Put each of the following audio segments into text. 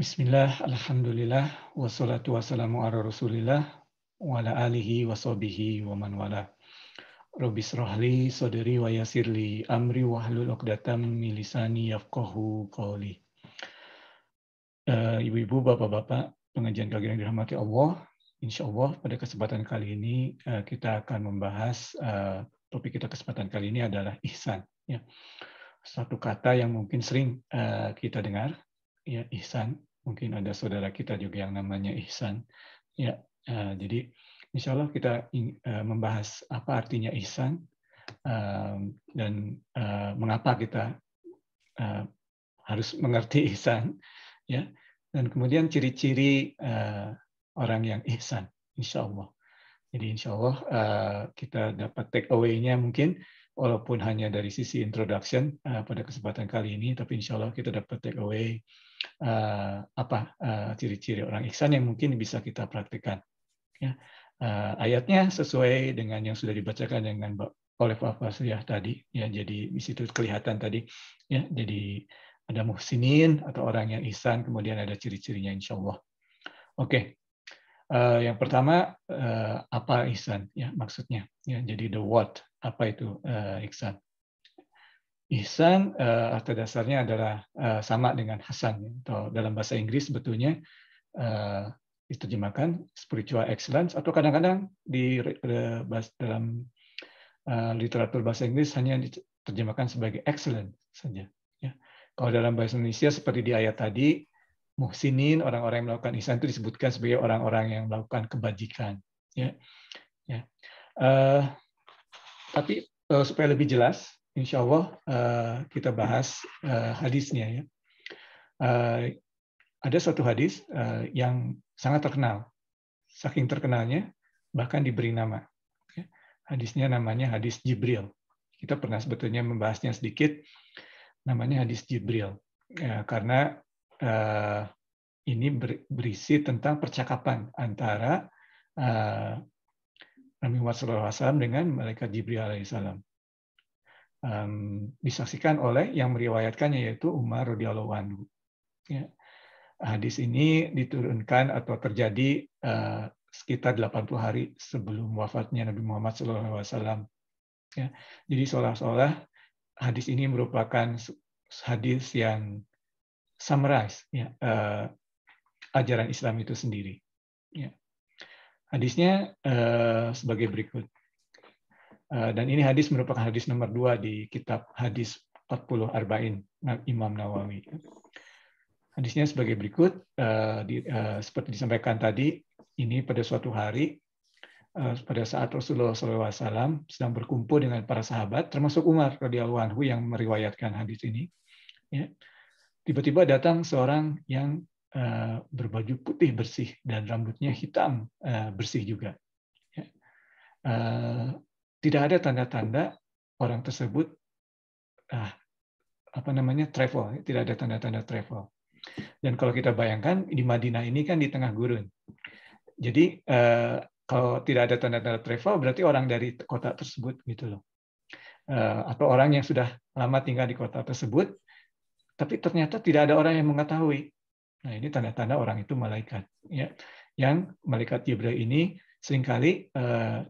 Bismillah, Alhamdulillah, wassalatu wassalamu ala rasulillah, wa ala alihi wa sahbihi wa man wala. Rabbi rohli, sodari wa yasirli amri wa halul uqdatam milisani yafqahu qawli. Uh, Ibu-ibu, bapak-bapak, pengajian yang dirahmati Allah. Insya Allah pada kesempatan kali ini uh, kita akan membahas uh, topik kita kesempatan kali ini adalah ihsan. Ya. Satu kata yang mungkin sering uh, kita dengar, ya ihsan mungkin ada saudara kita juga yang namanya ihsan. Ya, eh, jadi insya Allah kita eh, membahas apa artinya ihsan eh, dan mengapa kita harus mengerti ihsan, ya, dan kemudian ciri-ciri orang yang ihsan, insya Allah. Jadi insya Allah kita dapat take away-nya mungkin walaupun hanya dari sisi introduction pada kesempatan kali ini, tapi insya Allah kita dapat take away Eh, apa eh, ciri-ciri orang ihsan yang mungkin bisa kita praktekkan. Ya. Eh, ayatnya sesuai dengan yang sudah dibacakan dengan oleh Pak Fasriyah tadi. Ya, jadi di situ kelihatan tadi. Ya, jadi ada muhsinin atau orang yang ihsan, kemudian ada ciri-cirinya insya Allah. Oke, okay. uh, yang pertama uh, apa ihsan? Ya, maksudnya. Ya, jadi the what apa itu uh, ihsan? Ihsan uh, eh, atau dasarnya adalah uh, sama dengan hasan ya. atau dalam bahasa Inggris sebetulnya uh, diterjemahkan spiritual excellence atau kadang-kadang di uh, dalam uh, literatur bahasa Inggris hanya diterjemahkan sebagai excellent saja. Ya. Kalau dalam bahasa Indonesia seperti di ayat tadi, muhsinin orang-orang yang melakukan ihsan itu disebutkan sebagai orang-orang yang melakukan kebajikan. Ya. Ya. Uh, tapi uh, supaya lebih jelas, insya Allah eh, kita bahas eh, hadisnya ya. Eh, ada satu hadis yang sangat terkenal, saking terkenalnya bahkan diberi nama. Hadisnya namanya hadis Jibril. Kita pernah sebetulnya membahasnya sedikit. Namanya hadis Jibril karena ini berisi tentang percakapan antara Nabi Muhammad SAW dengan malaikat Jibril alaihissalam um, disaksikan oleh yang meriwayatkannya yaitu Umar radhiyallahu anhu. Ya. Hadis ini diturunkan atau terjadi uh, sekitar 80 hari sebelum wafatnya Nabi Muhammad SAW. Ya. Jadi seolah-olah hadis ini merupakan hadis yang summarize ya, uh, ajaran Islam itu sendiri. Ya. Hadisnya uh, sebagai berikut. Eh, dan ini hadis merupakan hadis nomor dua di kitab hadis 40 Arba'in nah, Imam Nawawi. Hadisnya sebagai berikut, eh, eh, seperti disampaikan tadi, ini pada suatu hari, pada saat Rasulullah SAW sedang berkumpul dengan para sahabat, termasuk Umar radhiyallahu anhu yang meriwayatkan hadis ini. Ya. Tiba-tiba datang seorang yang berbaju putih bersih dan rambutnya hitam bersih juga. Ya tidak ada tanda-tanda orang tersebut ah, apa namanya travel, tidak ada tanda-tanda travel. Dan kalau kita bayangkan di Madinah ini kan di tengah gurun. Jadi eh, kalau tidak ada tanda-tanda travel berarti orang dari kota tersebut gitu loh. Eh, atau orang yang sudah lama tinggal di kota tersebut tapi ternyata tidak ada orang yang mengetahui. Nah, ini tanda-tanda orang itu malaikat ya. Yang malaikat Jibril ini seringkali eh,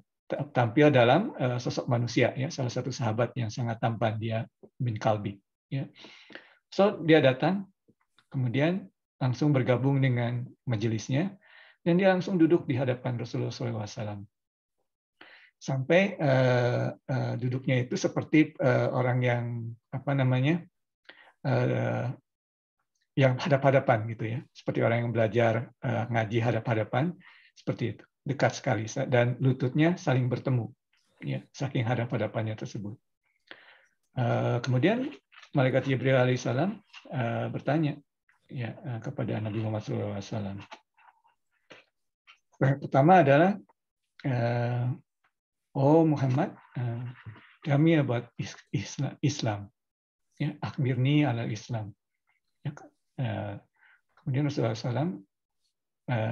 tampil dalam eh, sosok manusia ya salah satu sahabat yang sangat tampan dia bin Kalbi ya so dia datang kemudian langsung bergabung dengan majelisnya dan dia langsung duduk di hadapan Rasulullah SAW sampai uh, uh, duduknya itu seperti uh, orang yang apa namanya uh, yang hadap-hadapan gitu ya seperti orang yang belajar uh, ngaji hadap-hadapan seperti itu dekat sekali dan lututnya saling bertemu ya saking hadapan-hadapannya tersebut. Eh, kemudian malaikat Jibril alaihissalam eh, bertanya ya eh, kepada Nabi Muhammad SAW. Pertama adalah Oh Muhammad, kami buat Islam. Ya, akmirni ala Islam. Ya, kemudian Rasulullah SAW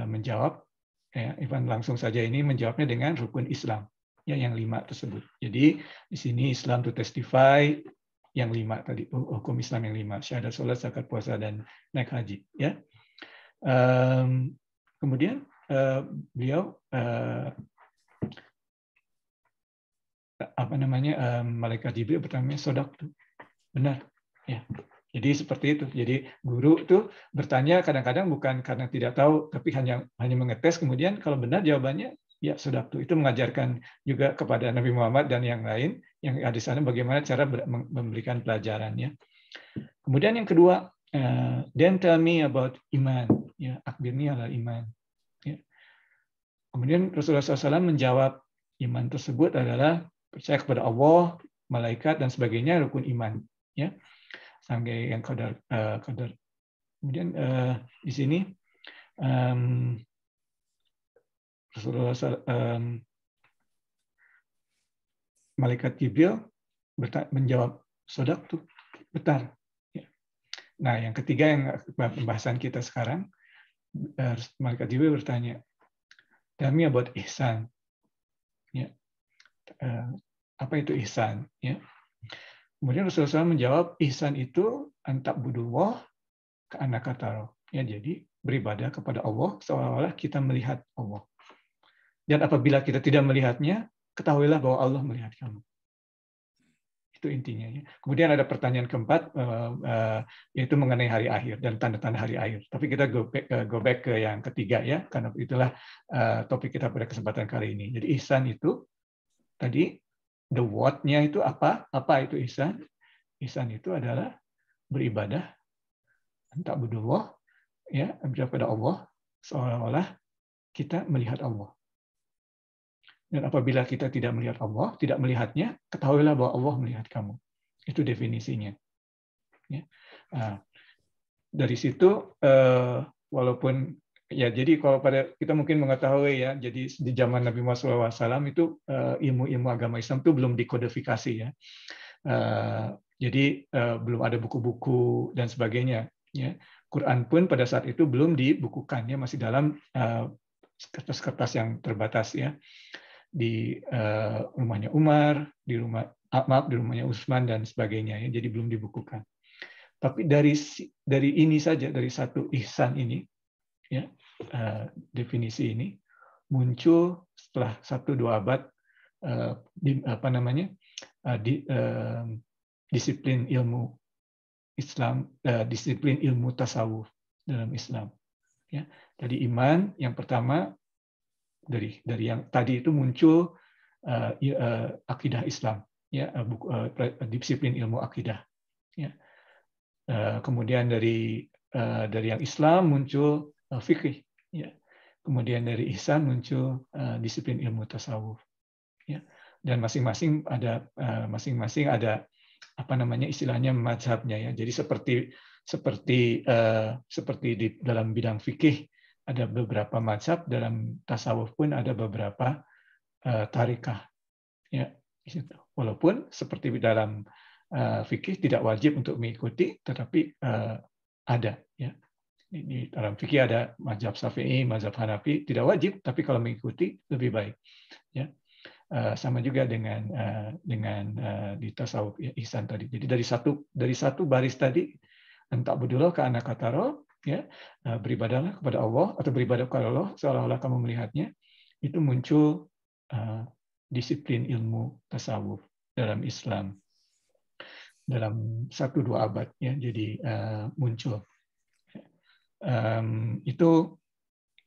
menjawab, ya, Ivan langsung saja ini menjawabnya dengan rukun Islam ya yang lima tersebut. Jadi di sini Islam to testify yang lima tadi oh, hukum Islam yang lima syahadat sholat zakat puasa dan naik haji ya. Um, kemudian uh, beliau uh, apa namanya uh, malaikat Jibril pertamanya sodak benar ya jadi seperti itu. Jadi guru tuh bertanya kadang-kadang bukan karena tidak tahu, tapi hanya hanya mengetes. Kemudian kalau benar jawabannya, ya sudah tuh. Itu mengajarkan juga kepada Nabi Muhammad dan yang lain yang ada di sana bagaimana cara memberikan pelajarannya. Kemudian yang kedua, uh, then tell me about iman. Ya, akhirnya adalah iman. Ya. Kemudian Rasulullah SAW menjawab iman tersebut adalah percaya kepada Allah, malaikat dan sebagainya rukun iman. Ya Sangge yang kadar Uh, eh, kadar Kemudian uh, di sini um, Rasulullah um, malaikat Jibril menjawab sodak tuh betar. Ya. Nah yang ketiga yang pembahasan kita sekarang malaikat Jibril bertanya kami buat ihsan. Ya. Uh, apa itu ihsan? Ya. Kemudian Rasulullah SAW menjawab, ihsan itu antak budullah ke anak kataro. Ya, jadi beribadah kepada Allah seolah-olah kita melihat Allah. Dan apabila kita tidak melihatnya, ketahuilah bahwa Allah melihat kamu. Itu intinya. Ya. Kemudian ada pertanyaan keempat, eh, eh, yaitu mengenai hari akhir dan tanda-tanda hari akhir. Tapi kita go back, eh, go back ke yang ketiga ya, karena itulah topik kita pada kesempatan kali ini. Jadi ihsan itu tadi the what-nya itu apa? Apa itu ihsan? Ihsan itu adalah beribadah tak berdoa ya berdoa pada Allah seolah-olah kita melihat Allah. Dan apabila kita tidak melihat Allah, tidak melihatnya, ketahuilah bahwa Allah melihat kamu. Itu definisinya. Ya. Ah, dari situ, eh, walaupun Ya, jadi kalau pada kita mungkin mengetahui ya, jadi di zaman Nabi Muhammad SAW itu eh, ilmu-ilmu agama Islam itu belum dikodifikasi ya. Eh, jadi eh, belum ada buku-buku dan sebagainya. Ya. Quran pun pada saat itu belum dibukukannya masih dalam kertas-kertas yang terbatas ya di rumahnya Umar, di rumah ah, maaf di rumahnya Utsman dan sebagainya ya. Jadi belum dibukukan. Tapi dari dari ini saja dari satu ihsan ini ya, eh, definisi ini muncul setelah satu dua abad eh, di, apa namanya eh, di, disiplin ilmu Islam, disiplin ilmu tasawuf dalam Islam. Ya, dari iman yang pertama dari dari yang tadi itu muncul uh, akidah Islam, ya disiplin ilmu akidah. Ya. kemudian dari dari yang Islam muncul Eh, fikih. Ya. Kemudian dari ihsan muncul eh, disiplin ilmu tasawuf. Ya. Dan masing-masing ada eh, masing-masing uh, ada apa namanya istilahnya mazhabnya ya. Jadi seperti seperti seperti di dalam bidang fikih ada beberapa mazhab, dalam tasawuf pun ada beberapa uh, tarikah. Ya, Walaupun seperti dalam uh, fikih tidak wajib untuk mengikuti, tetapi ada. Ya di dalam fikih ada mazhab Syafi'i, mazhab Hanafi, tidak wajib, tapi kalau mengikuti lebih baik. Ya. Eh, sama juga dengan eh, dengan eh, di tasawuf ya, ihsan tadi. Jadi dari satu dari satu baris tadi entah budulah ke anak kataro ya beribadalah kepada Allah atau beribadah kepada Allah seolah-olah kamu melihatnya itu muncul disiplin ilmu tasawuf dalam Islam dalam satu dua abad ya jadi uh, muncul um, itu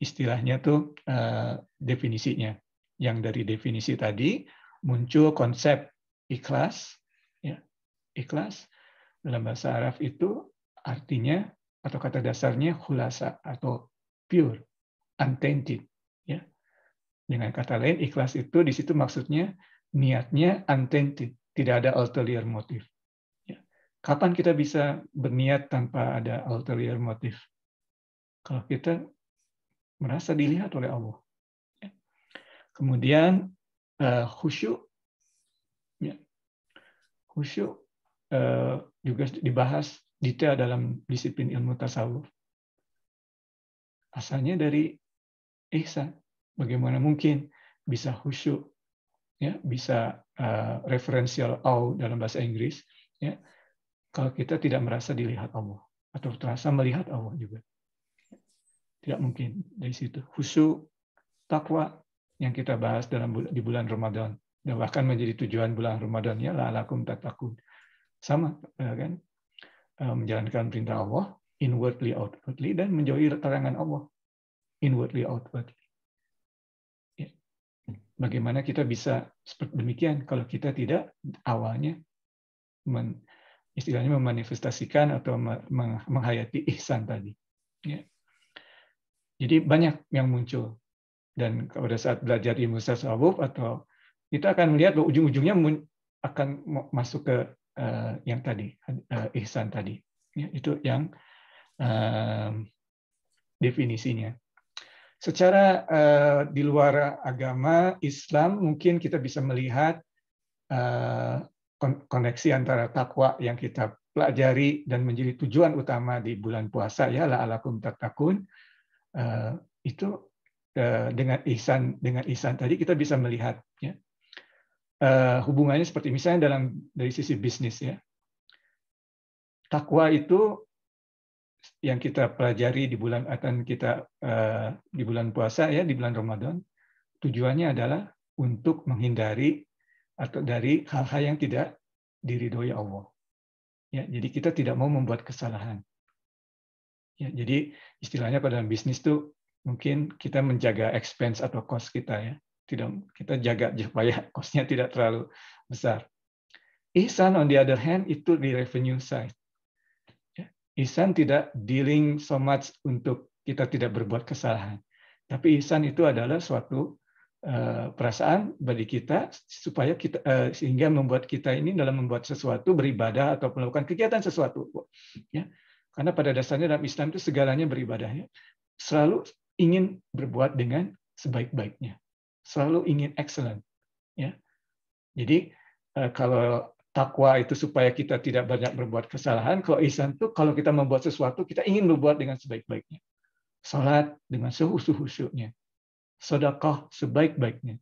istilahnya tuh uh, definisinya. Yang dari definisi tadi muncul konsep ikhlas, ya, ikhlas dalam bahasa Arab itu artinya atau kata dasarnya khulasa atau pure, untainted, ya. Dengan kata lain ikhlas itu di situ maksudnya niatnya untainted, tidak ada ulterior motif. Ya. Kapan kita bisa berniat tanpa ada ulterior motif? kalau kita merasa dilihat oleh Allah. Kemudian eh, khusyuk, ya. khusyuk eh, juga dibahas detail dalam disiplin ilmu tasawuf. Asalnya dari ihsan. Bagaimana mungkin bisa khusyuk, ya, bisa eh, referensial au dalam bahasa Inggris, ya, kalau kita tidak merasa dilihat Allah atau terasa melihat Allah juga. Tidak mungkin dari situ. Khusyuk, takwa yang kita bahas dalam di bulan Ramadan dan bahkan menjadi tujuan bulan Ramadan ya la'alakum tatakun. Sama ya kan? Eh, menjalankan perintah Allah inwardly outwardly dan menjauhi larangan Allah inwardly outwardly. Ya. Bagaimana kita bisa seperti demikian kalau kita tidak awalnya men, istilahnya memanifestasikan atau menghayati ihsan tadi. Ya. Jadi banyak yang muncul. Dan pada saat belajar ilmu tasawuf atau kita akan melihat bahwa ujung-ujungnya akan masuk ke eh, yang tadi, eh, ihsan tadi. Ya, itu yang definisinya. Secara eh, di luar agama Islam mungkin kita bisa melihat koneksi antara takwa yang kita pelajari dan menjadi tujuan utama di bulan puasa ya la'alakum tatakun Eh, itu eh, dengan ihsan dengan ihsan tadi kita bisa melihat ya eh, hubungannya seperti misalnya dalam dari sisi bisnis ya takwa itu yang kita pelajari di bulan akan kita di bulan puasa ya di bulan Ramadan tujuannya adalah untuk menghindari atau dari hal-hal yang tidak diridhoi Allah ya jadi kita tidak mau membuat kesalahan Ya, jadi istilahnya pada bisnis tuh mungkin kita menjaga expense atau cost kita ya. Tidak kita jaga supaya costnya tidak terlalu besar. Ihsan on the other hand itu di revenue side. Ya, ihsan tidak dealing so much untuk kita tidak berbuat kesalahan. Tapi ihsan itu adalah suatu eh, perasaan bagi kita supaya kita eh, sehingga membuat kita ini dalam membuat sesuatu beribadah atau melakukan kegiatan sesuatu ya. Karena pada dasarnya dalam Islam itu segalanya beribadahnya selalu ingin berbuat dengan sebaik-baiknya, selalu ingin excellent. Ya. Jadi eh, kalau takwa itu supaya kita tidak banyak berbuat kesalahan, kalau ihsan itu kalau kita membuat sesuatu kita ingin berbuat dengan sebaik-baiknya. Salat dengan sehusu-husunya. Sedekah sebaik-baiknya.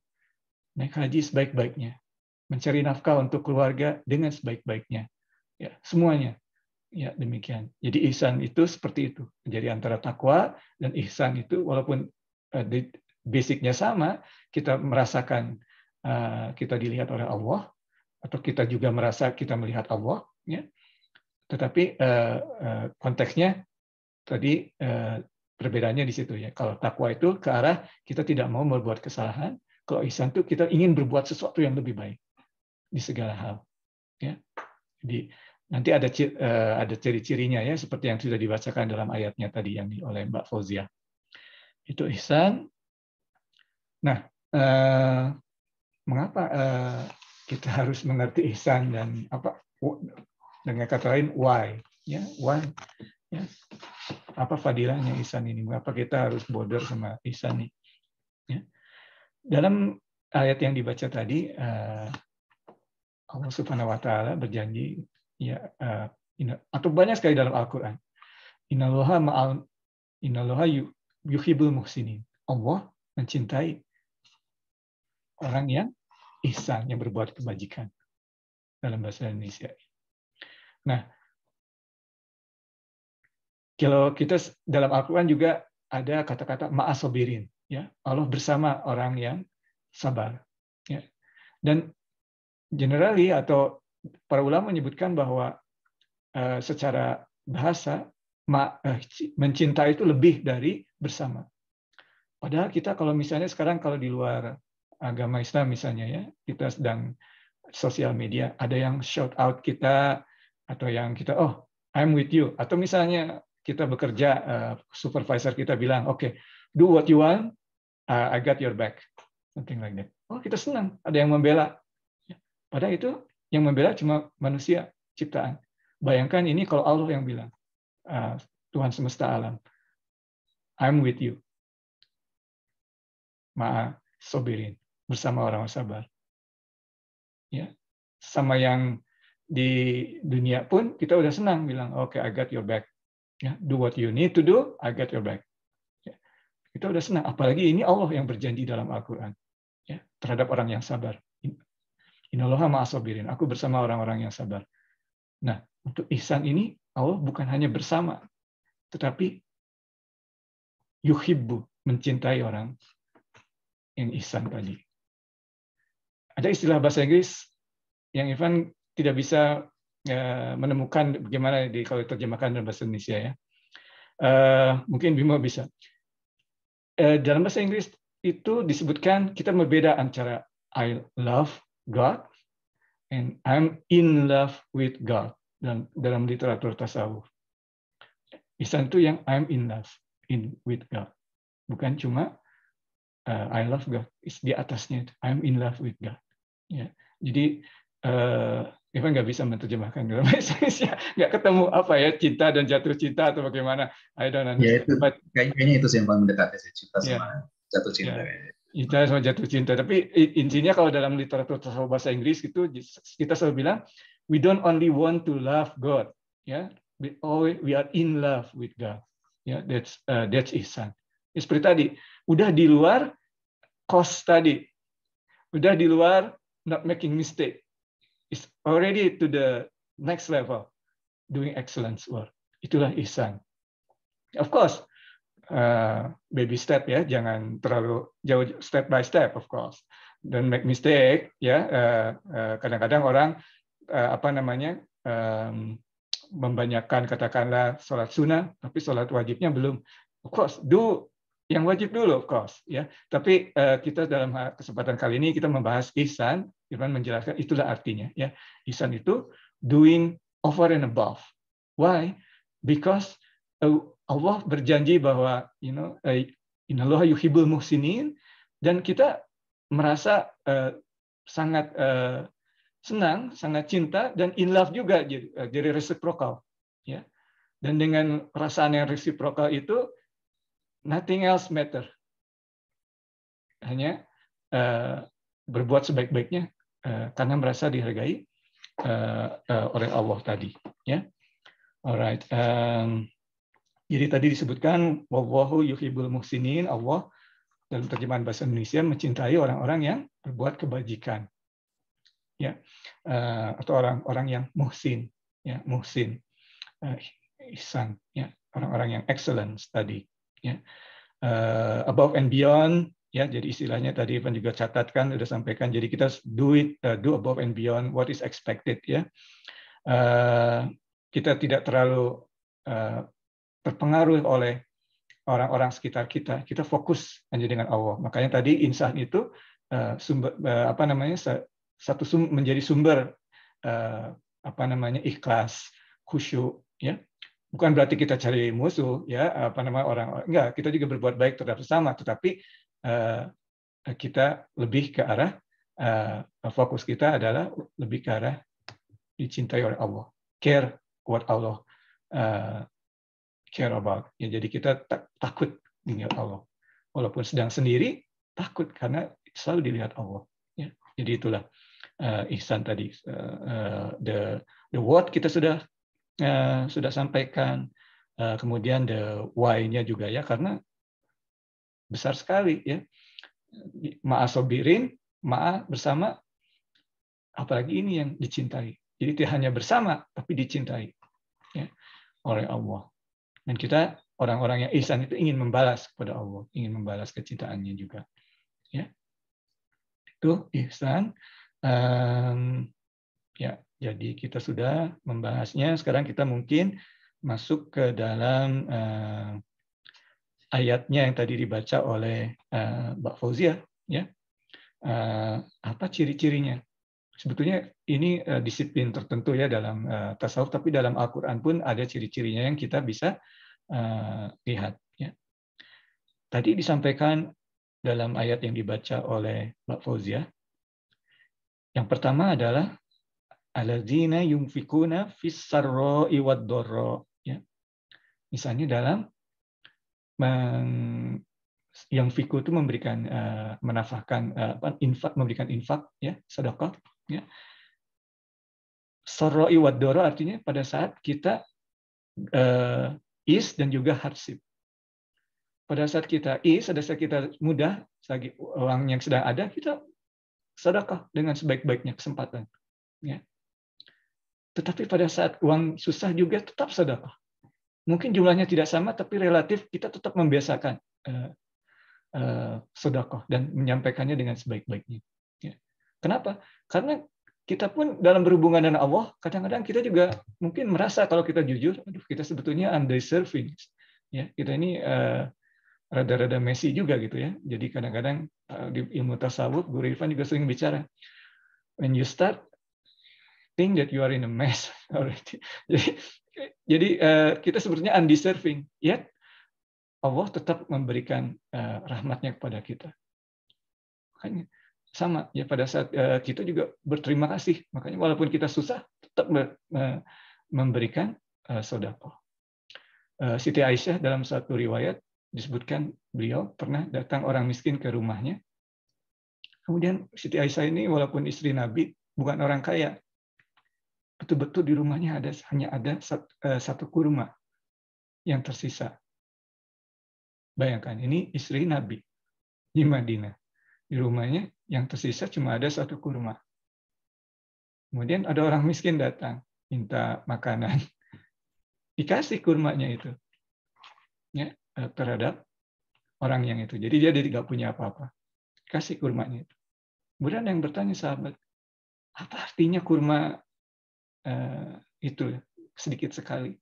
Naik haji sebaik-baiknya. Mencari nafkah untuk keluarga dengan sebaik-baiknya. Ya, semuanya ya demikian. Jadi ihsan itu seperti itu. Jadi antara takwa dan ihsan itu walaupun eh, basicnya sama, kita merasakan eh, kita dilihat oleh Allah atau kita juga merasa kita melihat Allah, ya. Tetapi eh, konteksnya tadi perbedaannya di situ ya. Kalau takwa itu ke arah kita tidak mau berbuat kesalahan, kalau ihsan itu kita ingin berbuat sesuatu yang lebih baik di segala hal, ya. Jadi Nanti ada eh, ada ciri-cirinya ya seperti yang sudah dibacakan dalam ayatnya tadi yang oleh Mbak Fauzia. Itu ihsan. Nah, eh, mengapa eh, kita harus mengerti ihsan dan apa dengan kata lain why ya why ya apa fadilahnya ihsan ini mengapa kita harus bodoh sama ihsan ini ya. dalam ayat yang dibaca tadi Allah Subhanahu wa taala berjanji ya uh, eh, ina, atau banyak sekali dalam Al-Qur'an. Innallaha ma'al innallaha yuhibbul muhsinin. Allah mencintai orang yang ihsan yang berbuat kebajikan dalam bahasa Indonesia. Nah, kalau kita dalam Al-Qur'an juga ada kata-kata ma'asobirin, ya. Allah bersama orang yang sabar, ya. Dan generally atau para ulama menyebutkan bahwa eh, secara bahasa eh, mencintai itu lebih dari bersama. Padahal kita kalau misalnya sekarang kalau di luar agama Islam misalnya ya, kita sedang sosial media, ada yang shout out kita atau yang kita oh I'm with you atau misalnya kita bekerja eh, supervisor kita bilang oke okay, do what you want I got your back something like that. Oh kita senang ada yang membela. Ya, padahal itu yang membela cuma manusia, ciptaan. Bayangkan ini kalau Allah yang bilang, ah, Tuhan semesta alam, I'm with you. Maaf, sobirin, bersama orang yang sabar. Ya, sama yang di dunia pun kita udah senang bilang, oke, okay, I got your back. Ya, do what you need to do, I got your back. Ya, kita udah senang. Apalagi ini Allah yang berjanji dalam Al-Quran ya, terhadap orang yang sabar. Inaloha ma'asobirin. Aku bersama orang-orang yang sabar. Nah, untuk ihsan ini Allah bukan hanya bersama, tetapi yuhibbu, mencintai orang yang ihsan tadi. Ada istilah bahasa Inggris yang Ivan tidak bisa eh, menemukan bagaimana di, kalau terjemahkan dalam bahasa Indonesia ya. Eh, mungkin Bimo bisa. Eh, dalam bahasa Inggris itu disebutkan kita berbeda antara I love God and I'm in love with God dan dalam literatur tasawuf. Isan itu yang I'm in love in with God. Bukan cuma uh, I love God, is di atasnya itu. I'm in love with God. Ya. Jadi uh, Evan nggak bisa menerjemahkan dalam bahasa Indonesia, nggak ketemu apa ya cinta dan jatuh cinta atau bagaimana? I don't understand. Ya, itu, But, kayaknya itu sih yang paling mendekat sih cinta ya. sama jatuh cinta. Yeah intinya sama jatuh cinta. Tapi intinya kalau dalam literatur bahasa Inggris itu kita selalu bilang we don't only want to love God, ya, yeah? we we are in love with God. Ya, yeah? that's uh, that's ihsan. Ya, seperti tadi, udah di luar cost tadi, udah di luar not making mistake, It's already to the next level, doing excellence work. Itulah isan. Of course, Eh, baby step ya, jangan terlalu jauh step by step of course. dan make mistake ya. Eh, eh, kadang-kadang orang apa namanya um, membanyakan katakanlah sholat sunnah, tapi sholat wajibnya belum. Of course, do yang wajib dulu of course ya tapi kita dalam kesempatan kali ini kita membahas ihsan Irfan menjelaskan itulah artinya ya ihsan itu doing over and above why because uh, Allah berjanji bahwa you know uh, eh, yuhibul muhsinin dan kita merasa uh, sangat uh, senang, sangat cinta dan in love juga jadi, uh, jadi reciprocal ya. Dan dengan perasaan yang reciprocal itu nothing else matter. Hanya uh, berbuat sebaik-baiknya uh, karena merasa dihargai uh, uh, oleh Allah tadi ya. Alright. Um, jadi tadi disebutkan wallahu yuhibbul muhsinin, Allah dalam terjemahan bahasa Indonesia mencintai orang-orang yang berbuat kebajikan. Ya, eh, atau orang-orang yang muhsin, ya, muhsin. Eh, ihsan, ya, orang-orang yang excellence tadi, ya. Uh, above and beyond ya jadi istilahnya tadi Ivan juga catatkan sudah sampaikan jadi kita do it uh, do above and beyond what is expected ya uh, kita tidak terlalu uh, terpengaruh oleh orang-orang sekitar kita. Kita fokus hanya dengan Allah. Makanya tadi insan itu uh, sumber uh, apa namanya satu sum, menjadi sumber uh, apa namanya ikhlas, khusyuk, ya. Bukan berarti kita cari musuh, ya, apa namanya orang, orang enggak, kita juga berbuat baik terhadap sesama, tetapi uh, kita lebih ke arah uh, fokus kita adalah lebih ke arah dicintai oleh Allah, care buat Allah, care about. Ya, jadi kita tak, takut dilihat Allah. Walaupun sedang sendiri, takut karena selalu dilihat Allah. Ya. Jadi itulah uh, ihsan tadi. Uh, uh, the the what kita sudah uh, sudah sampaikan. Uh, kemudian the why-nya juga ya karena besar sekali ya. Ma'asobirin, ma'a bersama, apalagi ini yang dicintai. Jadi tidak hanya bersama, tapi dicintai ya, oleh Allah. Dan kita orang-orang yang ihsan itu ingin membalas kepada Allah, ingin membalas kecintaannya juga. Ya. Itu ihsan. Um, ya, jadi kita sudah membahasnya. Sekarang kita mungkin masuk ke dalam uh, ayatnya yang tadi dibaca oleh uh, Mbak Fauzia, ya. Uh, apa ciri-cirinya? sebetulnya ini eh, disiplin tertentu ya dalam eh, tasawuf, tapi dalam Al-Quran pun ada ciri-cirinya yang kita bisa eh, lihat. Ya. Tadi disampaikan dalam ayat yang dibaca oleh Mbak Fauzia, yang pertama adalah aladzina yungfikuna fissarro iwad Ya. Misalnya dalam meng, yang fikuh itu memberikan uh, menafahkan uh, infak memberikan infak ya sedekah Ya. Soroi wadoro artinya pada saat kita uh, is dan juga hardship. Pada saat kita is, pada saat kita mudah, lagi uang yang sedang ada, kita sedekah dengan sebaik-baiknya kesempatan. Ya. Tetapi pada saat uang susah juga tetap sedekah. Mungkin jumlahnya tidak sama, tapi relatif kita tetap membiasakan uh, uh, sedekah dan menyampaikannya dengan sebaik-baiknya. Kenapa? Karena kita pun dalam berhubungan dengan Allah, kadang-kadang kita juga mungkin merasa kalau kita jujur, aduh kita sebetulnya undeserving. Ya, kita ini uh, rada-rada Messi juga gitu ya. Jadi kadang-kadang uh, di ilmu tasawuf, Guru Irfan juga sering bicara, when you start, think that you are in a mess already. jadi, jadi uh, kita sebetulnya undeserving, yet Allah tetap memberikan uh, rahmatnya kepada kita. Makanya, sama ya pada saat eh, kita juga berterima kasih makanya walaupun kita susah tetap memberikan eh, sodako eh, Siti Aisyah dalam satu riwayat disebutkan beliau pernah datang orang miskin ke rumahnya kemudian Siti Aisyah ini walaupun istri Nabi bukan orang kaya betul-betul di rumahnya ada hanya ada satu kurma yang tersisa bayangkan ini istri Nabi di Madinah di rumahnya, yang tersisa cuma ada satu kurma. Kemudian ada orang miskin datang, minta makanan. Dikasih kurmanya itu. Ya, eh, terhadap orang yang itu. Jadi dia tidak punya apa-apa. Kasih kurmanya itu. Kemudian yang bertanya sahabat, apa artinya kurma eh, itu ya? sedikit sekali?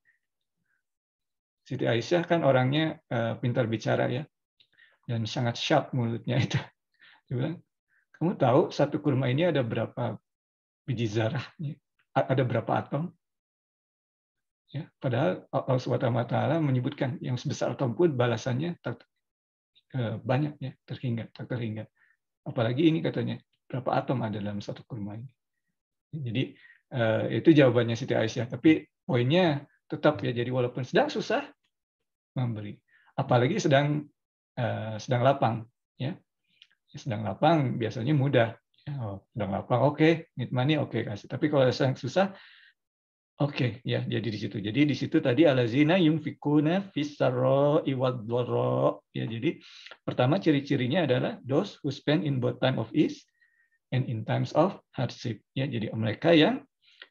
Siti Aisyah kan orangnya eh, pintar bicara ya, dan sangat sharp mulutnya itu. Dia bilang, kamu tahu satu kurma ini ada berapa biji zarahnya? Ada berapa atom? Ya, padahal Allah SWT menyebutkan yang sebesar atom pun balasannya tak e, banyak ya, terhingga, tak terhingga. Apalagi ini katanya, berapa atom ada dalam satu kurma ini? Jadi e, itu jawabannya Siti Aisyah. Tapi poinnya tetap ya, jadi walaupun sedang susah, memberi. Apalagi sedang e, sedang lapang. ya sedang lapang biasanya mudah. Ya, oh, sedang lapang, oke, okay. need money, oke okay, kasih. Tapi kalau sedang susah, oke, okay, ya jadi di situ. Jadi di situ tadi alazina yungfikuna fisaro iwadloro. Ya jadi pertama ciri-cirinya adalah those who spend in both time of ease and in times of hardship. Ya jadi mereka yang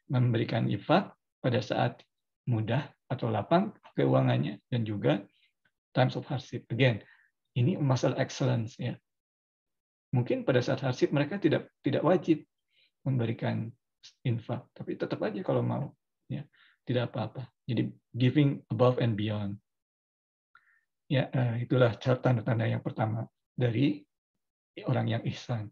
memberikan infak pada saat mudah atau lapang keuangannya dan juga times of hardship. Again, ini masalah excellence ya mungkin pada saat harsip mereka tidak tidak wajib memberikan infak, tapi tetap aja kalau mau, ya tidak apa-apa. Jadi giving above and beyond. Ya eh, itulah tanda-tanda yang pertama dari orang yang ihsan.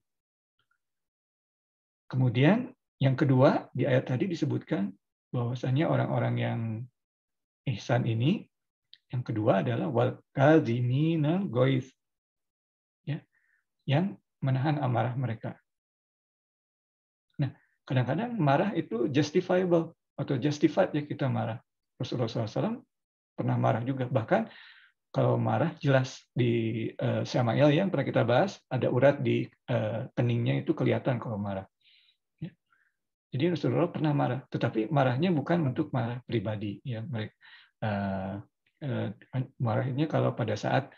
Kemudian yang kedua di ayat tadi disebutkan bahwasannya orang-orang yang ihsan ini yang kedua adalah wal kadhimina goiz ya yang menahan amarah mereka. Nah, kadang-kadang marah itu justifiable atau justified ya kita marah. Rasulullah SAW pernah marah juga. Bahkan kalau marah jelas di uh, eh, Samael ya yang pernah kita bahas, ada urat di uh, keningnya itu kelihatan kalau marah. Ya. Jadi Rasulullah pernah marah, tetapi marahnya bukan untuk marah pribadi. Ya, mereka uh, eh, marahnya kalau pada saat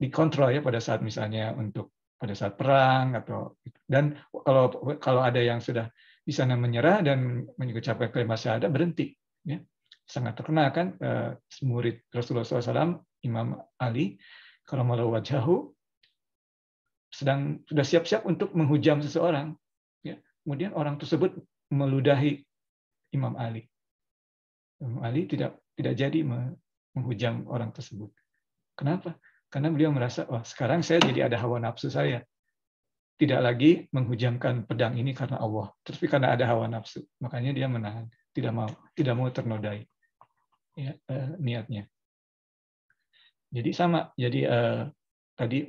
dikontrol ya pada saat misalnya untuk pada saat perang atau dan kalau kalau ada yang sudah di sana menyerah dan mencapai kalimat syahadat berhenti ya sangat terkenal kan eh, murid Rasulullah SAW Imam Ali kalau malah wajahu sedang sudah siap-siap untuk menghujam seseorang ya kemudian orang tersebut meludahi Imam Ali Imam Ali tidak tidak jadi menghujam orang tersebut kenapa karena beliau merasa, wah sekarang saya jadi ada hawa nafsu saya. Tidak lagi menghujamkan pedang ini karena Allah, tapi karena ada hawa nafsu. Makanya dia menahan, tidak mau, tidak mau ternodai ya, eh, niatnya. Jadi sama, jadi eh, tadi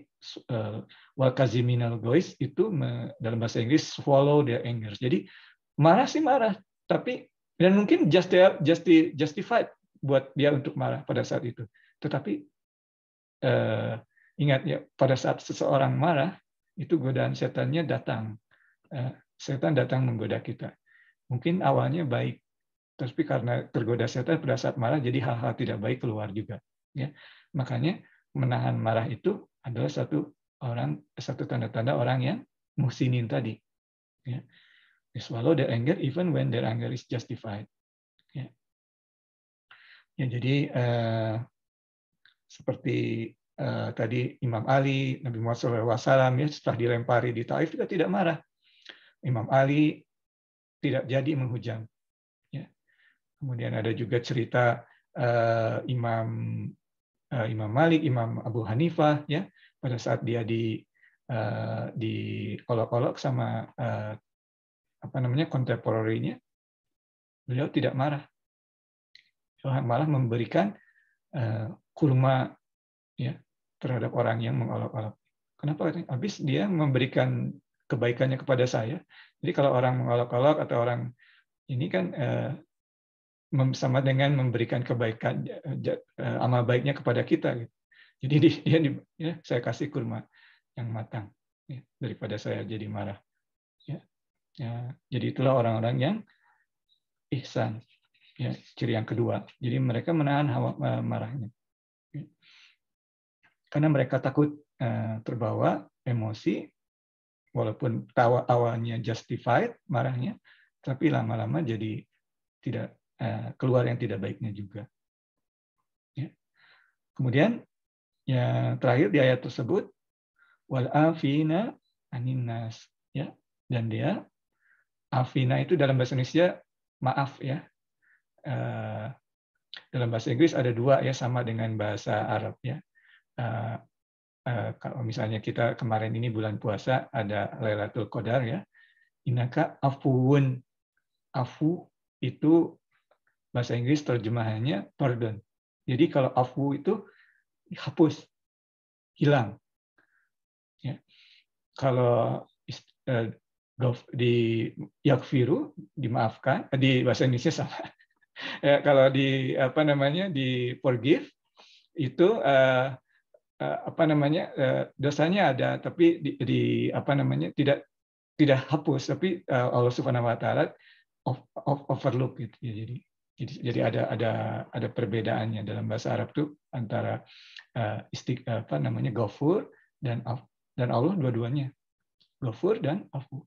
eh, wakaziminal guys itu me, dalam bahasa Inggris swallow their anger. Jadi marah sih marah, tapi dan mungkin just, justified buat dia untuk marah pada saat itu. Tetapi Eh, ingat ya pada saat seseorang marah itu godaan setannya datang. Eh, setan datang menggoda kita. Mungkin awalnya baik, tapi karena tergoda setan pada saat marah jadi hal-hal tidak baik keluar juga. Ya, makanya menahan marah itu adalah satu orang satu tanda-tanda orang yang musinin tadi. Ya. They swallow their anger even when their anger is justified. Ya, ya jadi eh, seperti uh, tadi Imam Ali, Nabi Muhammad SAW ya setelah dilempari di Taif juga tidak marah. Imam Ali tidak jadi menghujam. Ya. Kemudian ada juga cerita uh, Imam uh, Imam Malik, Imam Abu Hanifah ya pada saat dia di uh, diolok-olok sama uh, apa namanya kontemporernya beliau tidak marah, malah memberikan kurma ya terhadap orang yang mengolok-olok. Kenapa? Habis dia memberikan kebaikannya kepada saya. Jadi kalau orang mengolok-olok atau orang ini kan eh, sama dengan memberikan kebaikan eh, amal baiknya kepada kita. Gitu. Jadi dia, ya, saya kasih kurma yang matang ya, daripada saya jadi marah. Ya. Ya, jadi itulah orang-orang yang ihsan. Ya, ciri yang kedua. Jadi mereka menahan hawa eh, marahnya karena mereka takut eh, terbawa emosi, walaupun tawa awalnya justified marahnya, tapi lama-lama jadi tidak eh, keluar yang tidak baiknya juga. Ya. Kemudian yang terakhir di ayat tersebut wal afina aninas, ya dan dia afina itu dalam bahasa Indonesia maaf ya eh, dalam bahasa Inggris ada dua ya sama dengan bahasa Arab ya Eh, eh, kalau misalnya kita kemarin ini bulan puasa ada Lailatul Qadar ya. Inaka afuun afu itu bahasa Inggris terjemahannya pardon. Jadi kalau afu itu hapus, hilang. Ya. Kalau uh, di yakfiru dimaafkan di bahasa Indonesia sama ya, kalau di apa namanya di forgive itu uh, Eh, apa namanya eh, dosanya ada tapi di, di apa namanya tidak tidak hapus tapi eh, Allah Subhanahu wa taala overlook gitu ya jadi jadi, ada ada ada perbedaannya dalam bahasa Arab tuh antara uh, istiq apa namanya gafur dan af, dan Allah dua-duanya gafur dan afu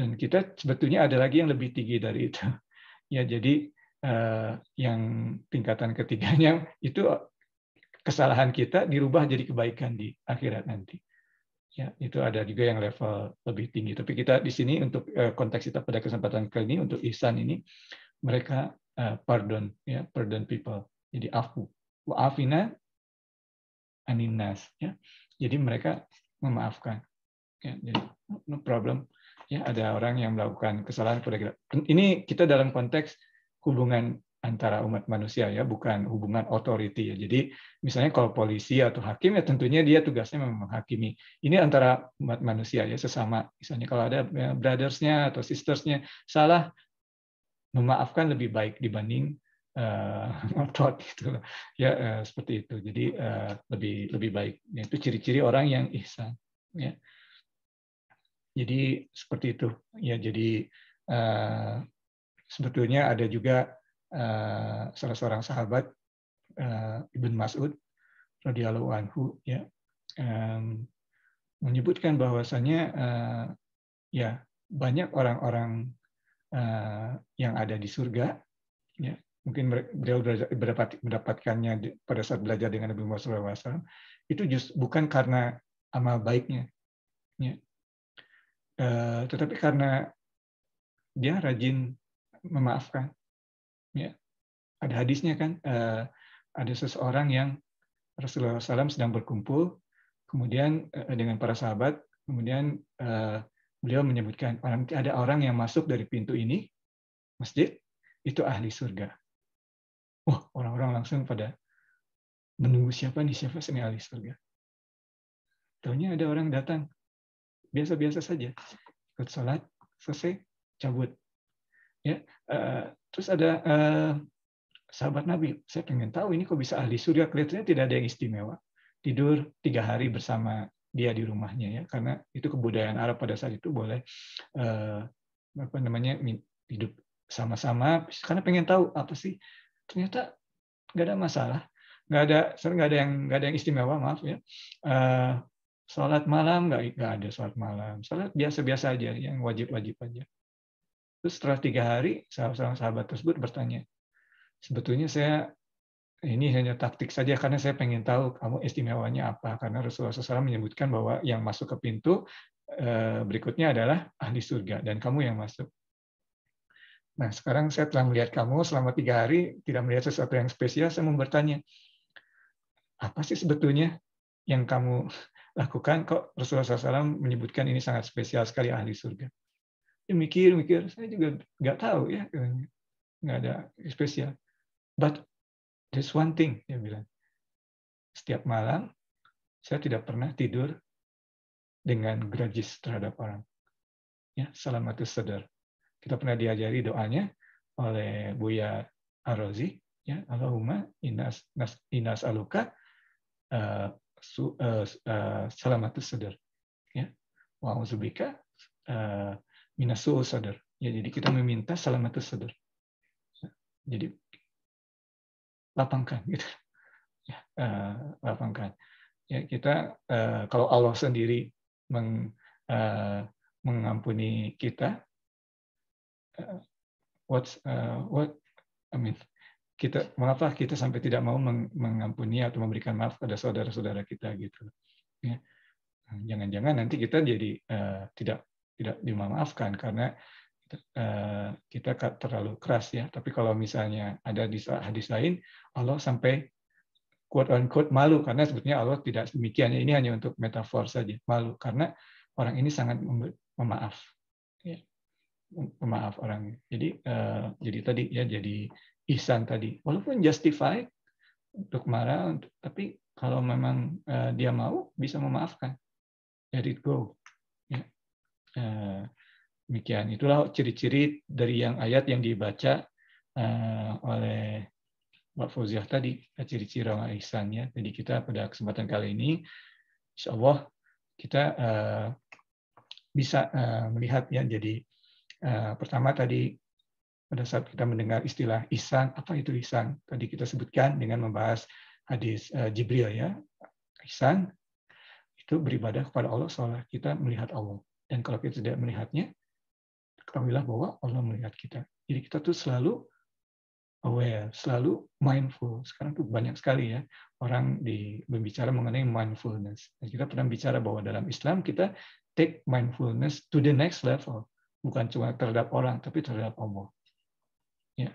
dan kita sebetulnya ada lagi yang lebih tinggi dari itu ya jadi uh, yang tingkatan ketiganya itu kesalahan kita dirubah jadi kebaikan di akhirat nanti. Ya, itu ada juga yang level lebih tinggi. Tapi kita di sini untuk eh, konteks kita pada kesempatan kali ini untuk ihsan ini mereka eh, pardon ya, pardon people. Jadi afu. Wa afina aninas ya. Jadi mereka memaafkan. Ya, jadi no problem. Ya, ada orang yang melakukan kesalahan pada kita. Ini kita dalam konteks hubungan antara umat manusia ya, bukan hubungan authority ya. Jadi misalnya kalau polisi atau hakim ya tentunya dia tugasnya memang menghakimi. Ini antara umat manusia ya sesama. Misalnya kalau ada ya, brothersnya atau sistersnya salah memaafkan lebih baik dibanding eh, ngotot uh, gitu ya uh, seperti itu jadi uh, lebih lebih baik nah, itu ciri-ciri orang yang ihsan ya jadi seperti itu ya jadi uh, sebetulnya ada juga Eh, salah seorang sahabat uh, Ibn Mas'ud radhiyallahu anhu ya menyebutkan bahwasanya eh, ya banyak orang-orang yang ada di surga ya mungkin beliau berdapat, mendapatkannya pada saat belajar dengan Nabi Muhammad SAW itu just bukan karena amal baiknya ya tetapi karena dia rajin memaafkan Ya. Ada hadisnya kan, uh, ada seseorang yang Rasulullah SAW sedang berkumpul, kemudian uh, dengan para sahabat, kemudian uh, beliau menyebutkan ada orang yang masuk dari pintu ini masjid itu ahli surga. Wah orang-orang langsung pada menunggu siapa nih siapa sini ahli surga. Tahunya ada orang datang biasa-biasa saja ikut sholat selesai cabut ya uh, terus ada uh, sahabat Nabi saya pengen tahu ini kok bisa ahli Surya? kelihatannya tidak ada yang istimewa tidur tiga hari bersama dia di rumahnya ya karena itu kebudayaan Arab pada saat itu boleh uh, apa namanya hidup sama-sama karena pengen tahu apa sih ternyata nggak ada masalah nggak ada nggak ada yang nggak ada yang istimewa maaf ya uh, sholat malam nggak ada sholat malam sholat biasa-biasa aja yang wajib-wajib aja Terus setelah tiga hari, sahabat-sahabat tersebut bertanya, sebetulnya saya ini hanya taktik saja karena saya pengen tahu kamu istimewanya apa. Karena Rasulullah SAW menyebutkan bahwa yang masuk ke pintu eh, berikutnya adalah ahli surga dan kamu yang masuk. Nah, sekarang saya telah melihat kamu selama tiga hari tidak melihat sesuatu yang spesial. Saya mau bertanya, apa sih sebetulnya yang kamu lakukan? Kok Rasulullah SAW menyebutkan ini sangat spesial sekali ahli surga? ya mikir mikir saya juga nggak tahu ya eh, nggak ada spesial but there's one thing dia bilang setiap malam saya tidak pernah tidur dengan grudges terhadap orang ya salamatus sadar kita pernah diajari doanya oleh Buya Arozi ya Allahumma inas nas, inas aluka uh, su, uh, eh, uh, salamatus sadar ya wa uh, minasu'u sadar. Ya, jadi kita meminta salamatus sadar. Ya, jadi lapangkan gitu. Ya, uh, lapangkan. Ya, kita uh, kalau Allah sendiri meng, uh, mengampuni kita uh, what's uh, what I mean kita mengapa kita sampai tidak mau mengampuni atau memberikan maaf pada saudara-saudara kita gitu ya jangan-jangan nanti kita jadi uh, tidak tidak dimaafkan karena eh, kita terlalu keras ya. Tapi kalau misalnya ada di hadis lain, Allah sampai quote on quote malu karena sebetulnya Allah tidak demikian. Ini hanya untuk metafor saja malu karena orang ini sangat memaaf, ya. memaaf orang. Jadi eh, jadi tadi ya jadi ihsan tadi. Walaupun justified untuk marah, tapi kalau memang eh, dia mau bisa memaafkan. Let it go. Eh, demikian itulah ciri-ciri dari yang ayat yang dibaca eh, oleh Mbak Fauziah tadi ciri-ciri orang ihsan ya. Jadi kita pada kesempatan kali ini insya Allah kita eh, bisa melihat ya jadi pertama tadi pada saat kita mendengar istilah ihsan apa itu ihsan tadi kita sebutkan dengan membahas hadis Jibril ya ihsan itu beribadah kepada Allah seolah kita melihat Allah dan kalau kita tidak melihatnya, ketahuilah bahwa Allah melihat kita. Jadi kita tuh selalu aware, selalu mindful. Sekarang tuh banyak sekali ya orang di berbicara mengenai mindfulness. Dan kita pernah bicara bahwa dalam Islam kita take mindfulness to the next level, bukan cuma terhadap orang tapi terhadap Allah. Ya.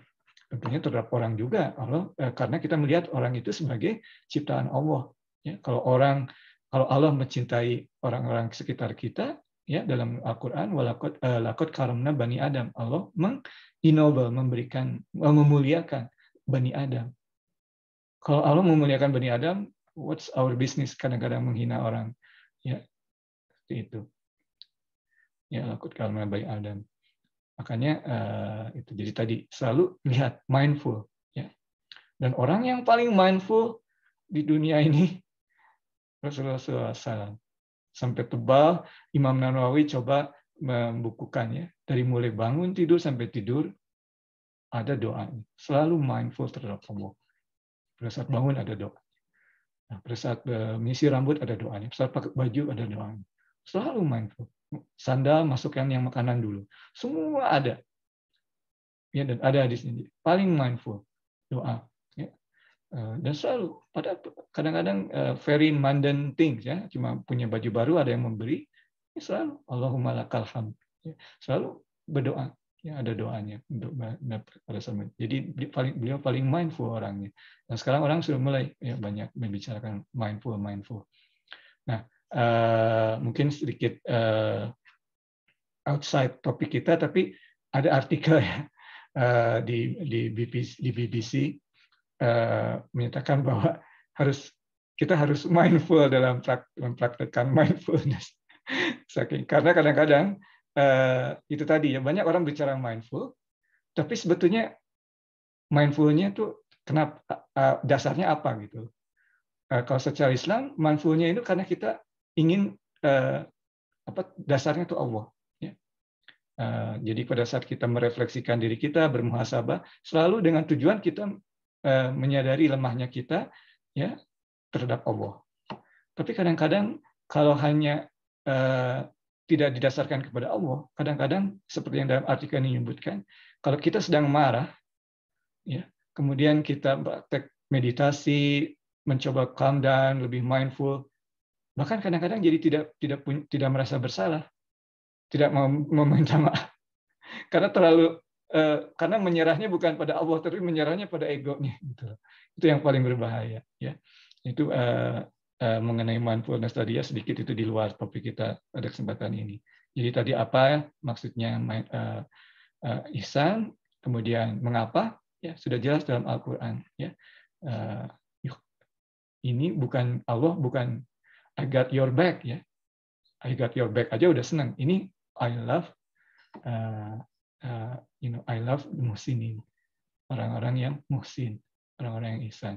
Tentunya terhadap orang juga Allah eh, karena kita melihat orang itu sebagai ciptaan Allah. Ya, kalau orang kalau Allah mencintai orang-orang sekitar kita, ya dalam Al-Qur'an walakot uh, lakot karamna bani Adam. Allah menginobel, memberikan eh, memuliakan bani Adam. Kalau Allah memuliakan bani Adam, what's our business kadang-kadang menghina orang. Ya. Seperti itu. Ya lakot karamna bani Adam. Makanya uh, itu jadi tadi selalu lihat mindful ya. Dan orang yang paling mindful di dunia ini Rasulullah SAW sampai tebal, Imam Nawawi coba membukukannya. Dari mulai bangun tidur sampai tidur, ada doanya. Selalu mindful terhadap Allah. Pada saat bangun ada doa. Nah, pada saat eh, mengisi rambut ada doanya. Pada saat pakai baju ada doanya. Selalu mindful. Sandal masukkan yang makanan dulu. Semua ada. Ya, dan ada di sini. Paling mindful doa. Eh, dan selalu pada kadang-kadang eh, very mundane things ya cuma punya baju baru ada yang memberi ya selalu Allahumma lakal hamd ya, selalu berdoa ya ada doanya untuk pada saat jadi paling beliau paling mindful orangnya dan sekarang orang sudah mulai ya, banyak membicarakan mindful mindful nah uh, mungkin sedikit uh, outside topik kita tapi ada artikel ya uh, di di BBC, di BBC Eh, menyatakan bahwa harus kita harus mindful dalam mempraktekkan mindfulness. karena kadang-kadang eh, itu tadi ya banyak orang bicara mindful, tapi sebetulnya mindfulnya itu kenapa dasarnya apa gitu. Eh, kalau secara Islam mindfulnya itu karena kita ingin apa dasarnya itu Allah. Ya. Jadi pada saat kita merefleksikan diri kita bermuhasabah selalu dengan tujuan kita Eh, menyadari lemahnya kita ya terhadap Allah. Tapi kadang-kadang kalau hanya uh, tidak didasarkan kepada Allah, kadang-kadang seperti yang dalam artikel ini menyebutkan, kalau kita sedang marah, ya, kemudian kita praktek meditasi, mencoba calm down, lebih mindful, bahkan kadang-kadang jadi tidak tidak tidak merasa bersalah, tidak mau meminta maaf, karena terlalu Eh, karena menyerahnya bukan pada Allah tapi menyerahnya pada egonya gitu. Itu yang paling berbahaya ya. Itu uh, uh, mengenai mindfulness tadi ya sedikit itu di luar topik kita pada kesempatan ini. Jadi tadi apa ya, maksudnya uh, uh, ihsan, kemudian mengapa ya sudah jelas dalam Al-Qur'an ya. Uh, ini bukan Allah bukan I got your back ya. I got your back aja udah senang. Ini I love Uh, you know I love the muhsinin orang-orang yang muhsin orang-orang yang ihsan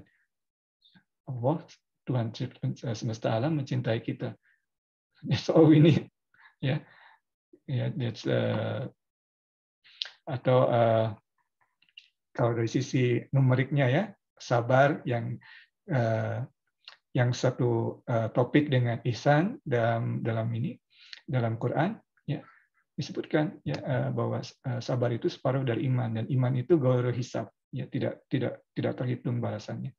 Allah Tuhan eh, semesta alam mencintai kita that's all we need ya yeah. that's uh, atau uh, kalau dari sisi numeriknya ya sabar yang uh, yang satu uh, topik dengan ihsan dalam dalam ini dalam Quran disebutkan ya eh, bahwa eh, sabar itu separuh dari iman dan iman itu gauru hisab ya tidak tidak tidak terhitung balasannya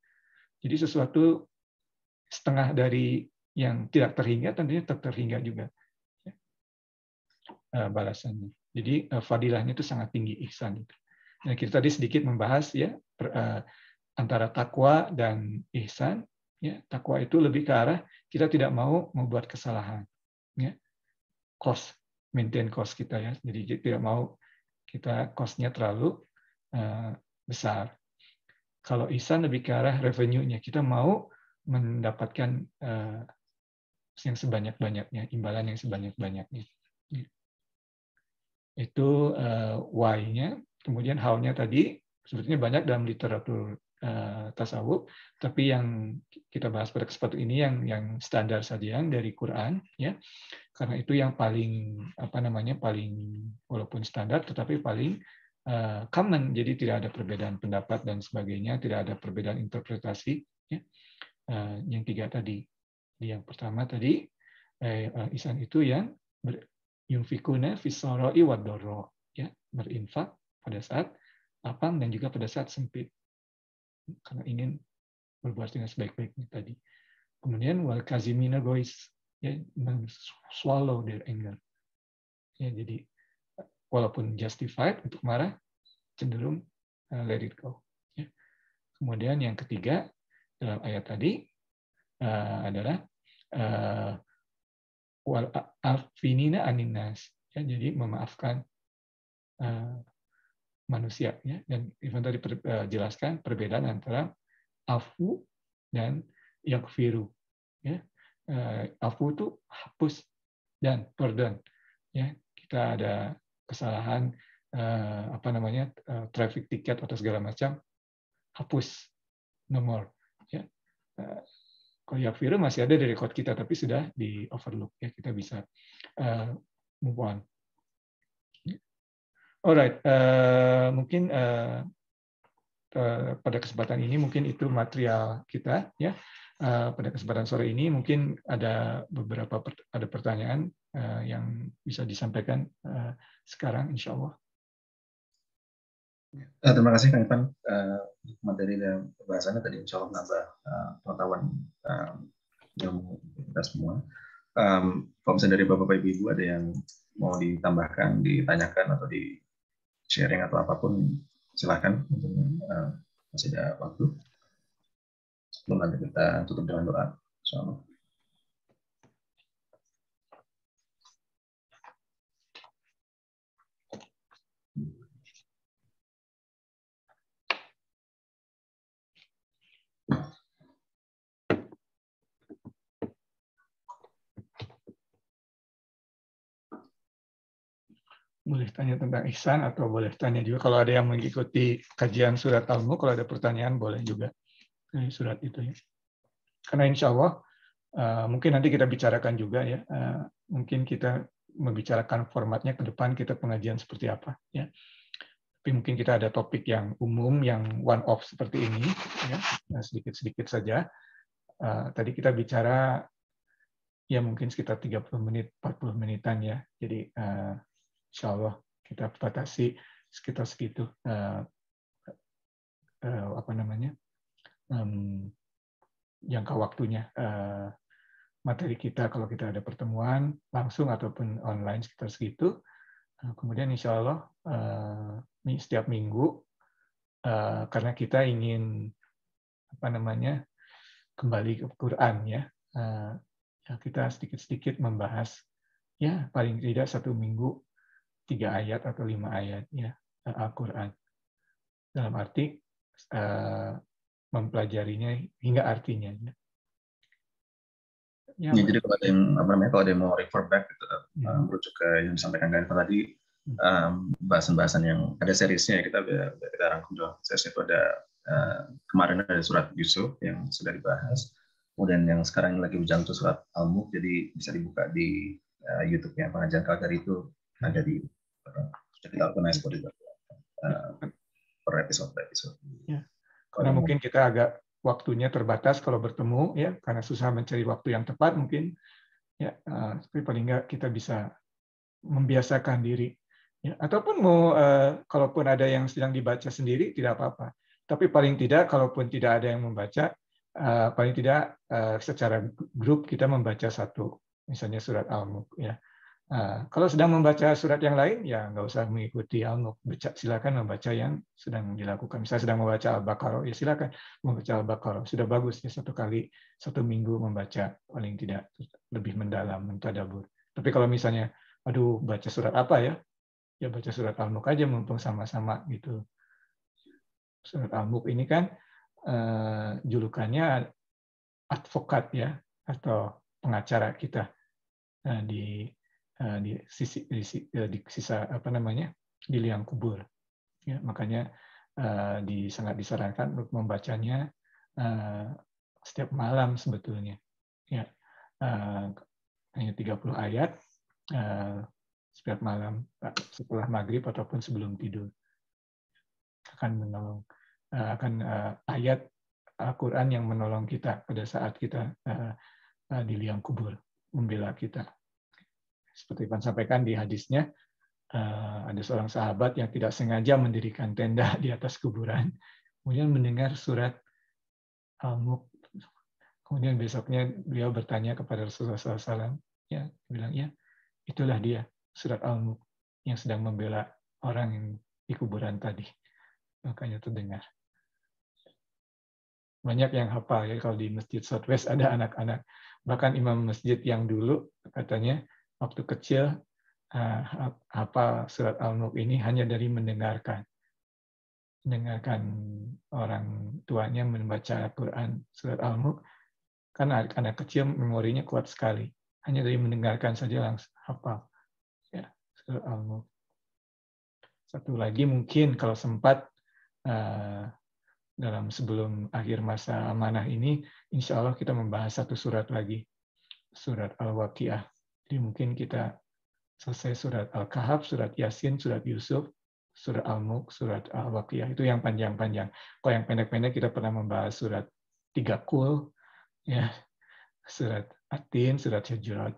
jadi sesuatu setengah dari yang tidak terhingga tentunya terhingga juga ya, eh, balasannya jadi fadilahnya itu sangat tinggi ihsan itu nah, kita tadi sedikit membahas ya per, uh, antara takwa dan ihsan ya takwa itu lebih ke arah kita tidak mau membuat kesalahan ya cost maintain cost kita ya. Jadi tidak mau kita costnya terlalu uh, besar. Kalau Isan lebih ke arah revenue-nya, kita mau mendapatkan uh, yang sebanyak-banyaknya, imbalan yang sebanyak-banyaknya. Itu uh, why-nya. Kemudian how-nya tadi sebetulnya banyak dalam literatur Eh, tasawuf, tapi yang kita bahas pada kesempatan ini yang yang standar saja yang dari Quran, ya. Karena itu yang paling apa namanya paling walaupun standar, tetapi paling uh, common. Jadi tidak ada perbedaan pendapat dan sebagainya, tidak ada perbedaan interpretasi. Ya. Uh, yang tiga tadi, yang pertama tadi eh, isan itu yang ber, yunfikuna fisoroi wadoro, ya berinfak pada saat lapang dan juga pada saat sempit karena ingin berbuat dengan sebaik-baiknya tadi. Kemudian wal kazimina gois ya swallow their anger. Ya jadi walaupun justified untuk marah cenderung uh, let it go. Ya. Kemudian yang ketiga dalam ayat tadi uh, adalah uh, wal afinina aninas ya jadi memaafkan manusianya dan Ivan tadi per, uh, jelaskan perbedaan antara afu dan yakfiru ya uh, afu itu hapus dan pardon ya kita ada kesalahan uh, apa namanya uh, traffic tiket atau segala macam hapus nomor ya uh, kalau Yakfiru masih ada di record kita tapi sudah di overlook ya kita bisa uh, move on Alright, uh, mungkin uh, uh, pada kesempatan ini mungkin itu material kita ya. Uh, pada kesempatan sore ini mungkin ada beberapa per, ada pertanyaan uh, yang bisa disampaikan uh, sekarang, insya Allah. Uh, terima kasih Kang Ipan uh, materi dan pembahasannya tadi insya Allah menambah uh, pengetahuan um, ilmu kita semua. Um, kalau misalnya dari Bapak-Ibu Ibu ada yang mau ditambahkan, ditanyakan atau di sharing atau apapun silahkan uh, eh, masih ada waktu sebelum nanti kita tutup dengan doa insyaallah boleh tanya tentang ihsan atau boleh tanya juga kalau ada yang mengikuti kajian surat Talmud kalau ada pertanyaan boleh juga dari surat itu ya. Karena insya Allah eh, mungkin nanti kita bicarakan juga ya eh, mungkin kita membicarakan formatnya ke depan kita pengajian seperti apa ya. Tapi mungkin kita ada topik yang umum yang one off seperti ini ya sedikit-sedikit saja. Eh, tadi kita bicara ya mungkin sekitar 30 menit 40 menitan ya. Jadi insya Allah kita batasi sekitar segitu uh, uh, apa namanya um, jangka waktunya uh, materi kita kalau kita ada pertemuan langsung ataupun online sekitar segitu uh, kemudian insya Allah uh, setiap minggu uh, karena kita ingin apa namanya kembali ke Quran ya uh, kita sedikit-sedikit membahas ya paling tidak satu minggu tiga ayat atau lima ayat ya eh, Al-Quran. Dalam arti eh, mempelajarinya hingga artinya. Ya, ya jadi kalau ada yang apa namanya kalau ada yang mau refer back gitu, ya. merujuk ke yang disampaikan Ganfa tadi hmm. eh, bahasan-bahasan yang ada seriesnya ya, kita kita rangkum dalam series itu ada kemarin ada surat Yusuf yang sudah dibahas kemudian yang sekarang lagi berjalan itu surat Al-Mulk jadi bisa dibuka di uh, YouTube-nya pengajian Kalkar itu ada di jadi kita organize itu eh, per episode per episode. Ya. Karena mungkin kita agak waktunya terbatas kalau bertemu ya karena susah mencari waktu yang tepat mungkin ya uh, tapi paling nggak kita bisa membiasakan diri ya ataupun mau uh, kalaupun ada yang sedang dibaca sendiri tidak apa-apa tapi paling tidak kalaupun tidak ada yang membaca uh, paling tidak uh, secara grup kita membaca satu misalnya surat al-mulk ya Nah, kalau sedang membaca surat yang lain, ya nggak usah mengikuti al Silakan membaca yang sedang dilakukan. Misalnya sedang membaca Al-Baqarah, ya silakan membaca Al-Baqarah. Sudah bagus ya satu kali, satu minggu membaca paling tidak lebih mendalam, mentadabur. Tapi kalau misalnya, aduh baca surat apa ya? Ya baca surat al aja mumpung sama-sama gitu. Surat al muk ini kan uh, julukannya advokat ya atau pengacara kita eh, di Eh, di sisi di, eh, di sisa apa namanya di liang kubur. Ya, makanya uh, di, sangat disarankan untuk membacanya uh, setiap malam sebetulnya. Ya, uh, hanya 30 ayat uh, setiap malam setelah maghrib ataupun sebelum tidur akan menolong uh, akan uh, ayat Al-Quran yang menolong kita pada saat kita uh, uh, di liang kubur membela kita. Seperti Pan sampaikan di hadisnya, eh, ada seorang sahabat yang tidak sengaja mendirikan tenda di atas kuburan, kemudian mendengar surat al muk Kemudian besoknya beliau bertanya kepada Rasulullah SAW, ya, bilang, ya, itulah dia, surat al muk yang sedang membela orang yang di kuburan tadi. Makanya terdengar. Banyak yang hafal ya, kalau di Masjid Southwest ada anak-anak. Bahkan imam masjid yang dulu katanya waktu kecil eh, apa surat Al-Mulk ini hanya dari mendengarkan mendengarkan orang tuanya membaca Al-Quran surat Al-Mulk karena anak kecil memorinya kuat sekali hanya dari mendengarkan saja langsung hafal ya surat Al-Mulk satu lagi mungkin kalau sempat eh, dalam sebelum akhir masa amanah ini insya Allah kita membahas satu surat lagi surat Al-Waqiah jadi mungkin kita selesai surat Al-Kahf, surat Yasin, surat Yusuf, surat Al-Mulk, surat Al-Waqiyah. Itu yang panjang-panjang. Kalau yang pendek-pendek kita pernah membahas surat Tiga Kul, ya, surat Atin, surat Hujurat.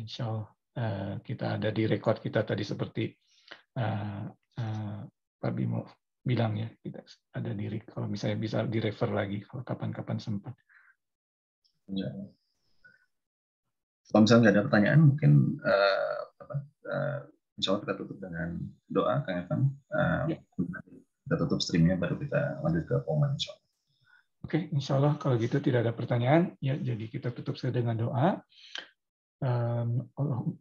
Insya Allah eh, kita ada di rekod kita tadi seperti eh, eh, Pak Bimo bilang ya kita ada di kalau misalnya bisa di refer lagi kalau kapan-kapan sempat. Ya. Kalau misalnya nggak ada pertanyaan, mungkin uh, apa, uh, insya Allah kita tutup dengan doa, Kang Evan. Uh, eh, ya. Kita tutup streamnya, baru kita lanjut ke komen, insya Allah. Oke, insya Allah kalau gitu tidak ada pertanyaan, ya jadi kita tutup saja dengan doa. Um, Allah, oh,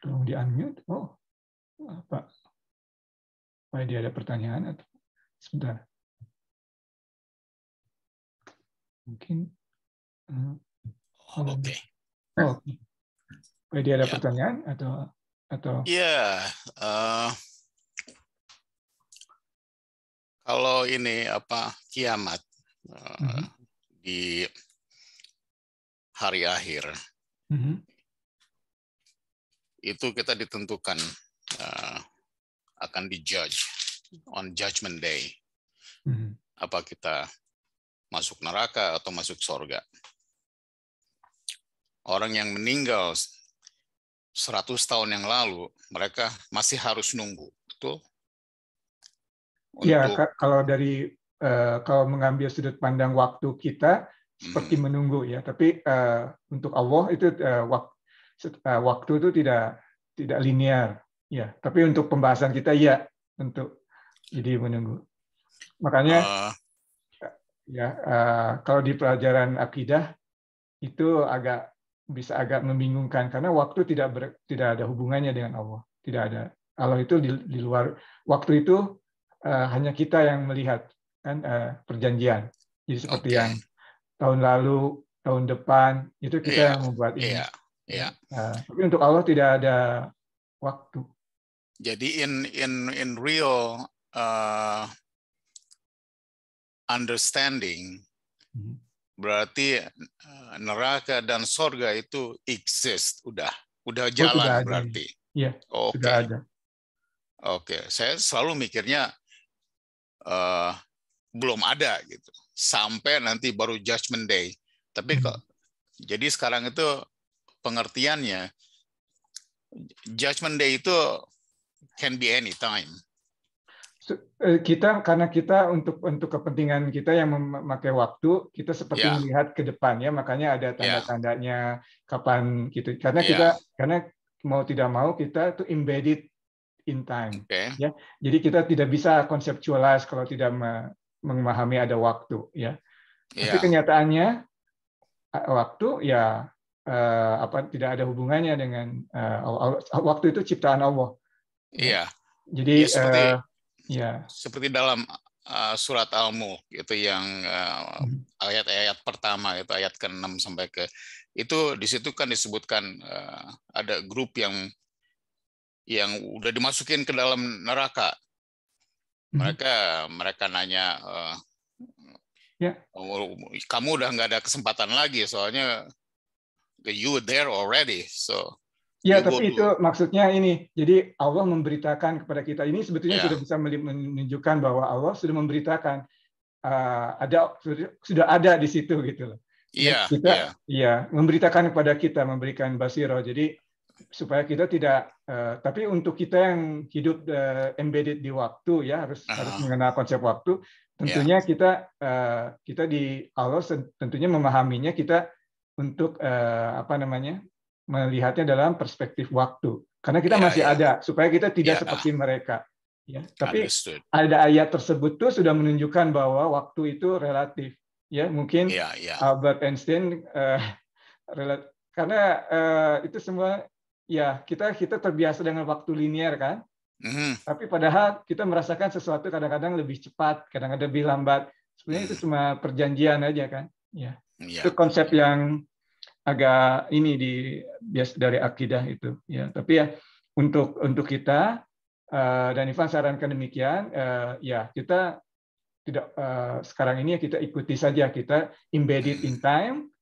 tolong di-unmute. Oh, apa? Apa dia ada pertanyaan? atau Sebentar. Mungkin. Uh, Oke. Okay. Oh, jadi ada ya. pertanyaan atau atau? Iya. Uh, kalau ini apa kiamat uh, mm -hmm. di hari akhir, mm -hmm. itu kita ditentukan uh, akan dijudge on judgment day. Mm -hmm. Apa kita masuk neraka atau masuk sorga? orang yang meninggal 100 tahun yang lalu, mereka masih harus nunggu, betul? Ya, untuk... kalau dari eh, kalau mengambil sudut pandang waktu kita seperti hmm. menunggu ya, tapi eh, untuk Allah itu eh, waktu, waktu itu tidak tidak linear ya. Tapi untuk pembahasan kita ya untuk jadi menunggu. Makanya uh, ya kalau di pelajaran akidah itu agak bisa agak membingungkan karena waktu tidak ber, tidak ada hubungannya dengan Allah. Tidak ada. Allah itu di, di luar waktu itu uh, hanya kita yang melihat kan uh, perjanjian. Jadi seperti okay. Iya. yang tahun lalu, tahun depan itu kita yeah. yang membuat ini. Yeah. Yeah. Uh, tapi untuk Allah tidak ada waktu. Jadi in in in real uh, understanding hmm berarti eh, neraka dan sorga itu exist udah udah oh, jalan oh, berarti ya oke okay. ada oke okay. saya selalu mikirnya uh, belum ada gitu sampai nanti baru judgment day tapi hmm. kok hmm. jadi sekarang itu pengertiannya judgment day itu can be anytime Eh, kita karena kita untuk untuk kepentingan kita yang memakai waktu kita seperti yeah. melihat ke depan ya makanya ada ya. tanda-tandanya yeah. kapan gitu karena yeah. kita karena mau tidak mau kita tuh embedded in time okay. ya jadi kita tidak bisa konseptualize kalau tidak memahami ada waktu ya yeah. tapi ya. kenyataannya waktu ya uh, apa tidak ada hubungannya dengan uh, waktu itu ciptaan Allah iya yeah. jadi yeah, seperti... uh, Ya. Seperti dalam uh, surat Al-Mulk itu yang ayat hmm. eh, ayat-ayat pertama itu ayat ke-6 sampai ke itu di situ kan disebutkan uh, ada grup yang yang udah dimasukin ke dalam neraka. Mereka hmm. mereka nanya uh, yeah. kamu udah nggak ada kesempatan lagi soalnya you were there already so Ya, tapi gitu. itu maksudnya ini. Jadi Allah memberitakan kepada kita ini sebetulnya ya. sudah bisa menunjukkan bahwa Allah sudah memberitakan uh, ada sudah ada di situ gitu loh. Iya. iya ya, memberitakan kepada kita memberikan basiro. Jadi supaya kita tidak uh, tapi untuk kita yang hidup uh, embedded di waktu ya harus uh -huh. harus mengenal konsep waktu. Tentunya yeah. kita uh, kita di Allah tentunya memahaminya kita untuk uh, apa namanya melihatnya dalam perspektif waktu. Karena kita ya, masih ya. ada supaya kita tidak ya. seperti mereka. Ya, tapi Understood. ada ayat tersebut tuh sudah menunjukkan bahwa waktu itu relatif. Ya, mungkin ya, ya. Albert Einstein uh, eh, relat karena uh, itu semua ya kita kita terbiasa dengan waktu linier kan. Mm. Tapi padahal kita merasakan sesuatu kadang-kadang lebih cepat, kadang-kadang lebih lambat. Sebenarnya mm. itu cuma perjanjian aja kan. Ya. Yeah. Itu konsep yang agak ini di bias dari akidah itu ya tapi ya untuk untuk kita eh, dan Ivan sarankan demikian eh, ya kita tidak uh, sekarang ini ya kita ikuti saja kita embedded in time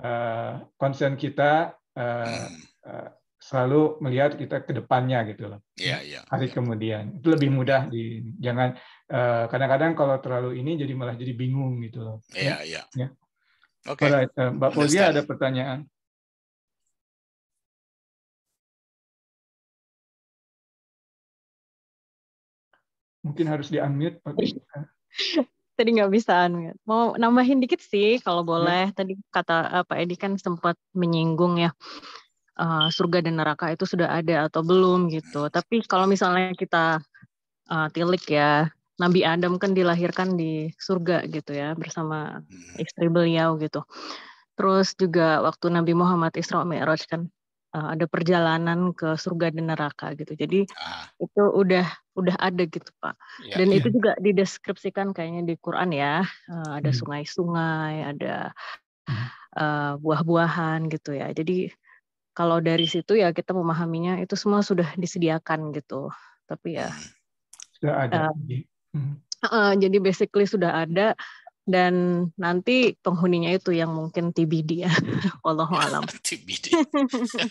uh, concern kita uh, selalu melihat kita ke depannya gitu loh. Iya, yeah, iya. Yeah, hari yeah. kemudian. Itu lebih mudah di jangan kadang-kadang kalau terlalu ini jadi malah jadi bingung gitu loh. Iya, iya. Ya. Okay. uh, eh, Mbak Polia ada pertanyaan. Mungkin harus di unmute. Tadi nggak bisa unmute. Mau nambahin dikit sih kalau ya. boleh. Tadi kata eh, Pak Edi kan sempat menyinggung ya uh, surga dan neraka itu sudah ada atau belum gitu. Tapi kalau misalnya kita uh, tilik ya Nabi Adam kan dilahirkan di surga gitu ya bersama hmm. istri beliau gitu. Terus juga waktu Nabi Muhammad Isra Mi'raj kan eh, ada perjalanan ke surga dan neraka gitu. Jadi ah. itu udah udah ada gitu Pak. Ya, dan ya. itu juga dideskripsikan kayaknya di Quran ya. Eh, ada hmm. sungai-sungai, hmm. ada uh, eh, buah-buahan gitu ya. Jadi kalau dari situ ya kita memahaminya itu semua sudah disediakan gitu. Tapi ya hmm. sudah ada. Uh, Uh, jadi basically sudah ada dan nanti penghuninya itu yang mungkin TBD ya, Allah alam. TBD.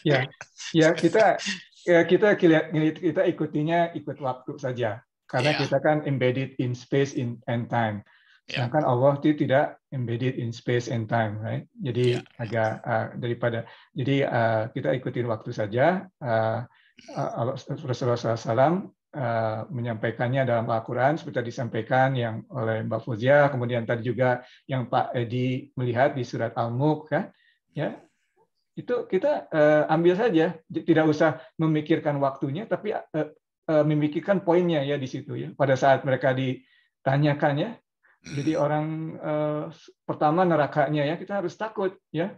ya, ya kita ya kita kita ikutinya ikut waktu saja karena yeah. kita kan embedded in space in and time. Yeah. Sedangkan Allah itu tidak embedded in space and time, right? Jadi yeah. agak uh, daripada jadi uh, kita ikutin waktu saja. Uh, Rasulullah SAW Eh, menyampaikannya dalam Al-Quran seperti tadi disampaikan yang oleh Mbak Fuzia, kemudian tadi juga yang Pak Edi melihat di surat Al-Mulk ya, ya itu kita uh, ambil saja, tidak usah memikirkan waktunya, tapi uh, uh, memikirkan poinnya ya di situ ya. Pada saat mereka ditanyakan ya, jadi orang uh, pertama nerakanya ya kita harus takut ya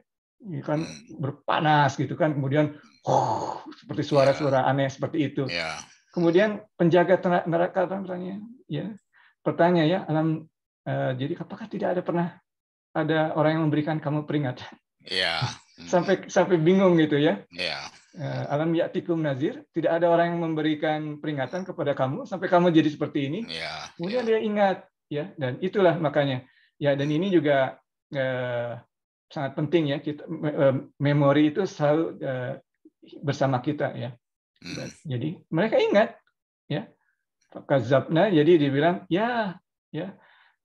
kan hmm. berpanas gitu kan kemudian oh, seperti suara-suara iya. aneh seperti itu iya. Kemudian penjaga neraka misalnya, ya bertanya ya, alam uh, jadi apakah tidak ada pernah ada orang yang memberikan kamu peringatan? Ya. Yeah. sampai sampai bingung gitu ya. Ya. Yeah. Uh, alam nazir, tidak ada orang yang memberikan peringatan kepada kamu sampai kamu jadi seperti ini. Yeah. Kemudian iya. dia ingat ya dan itulah makanya ya dan ini juga uh, sangat penting ya kita eh, memori itu selalu uh, bersama kita ya Hmm. Jadi mereka ingat ya kazabna jadi dibilang ya ya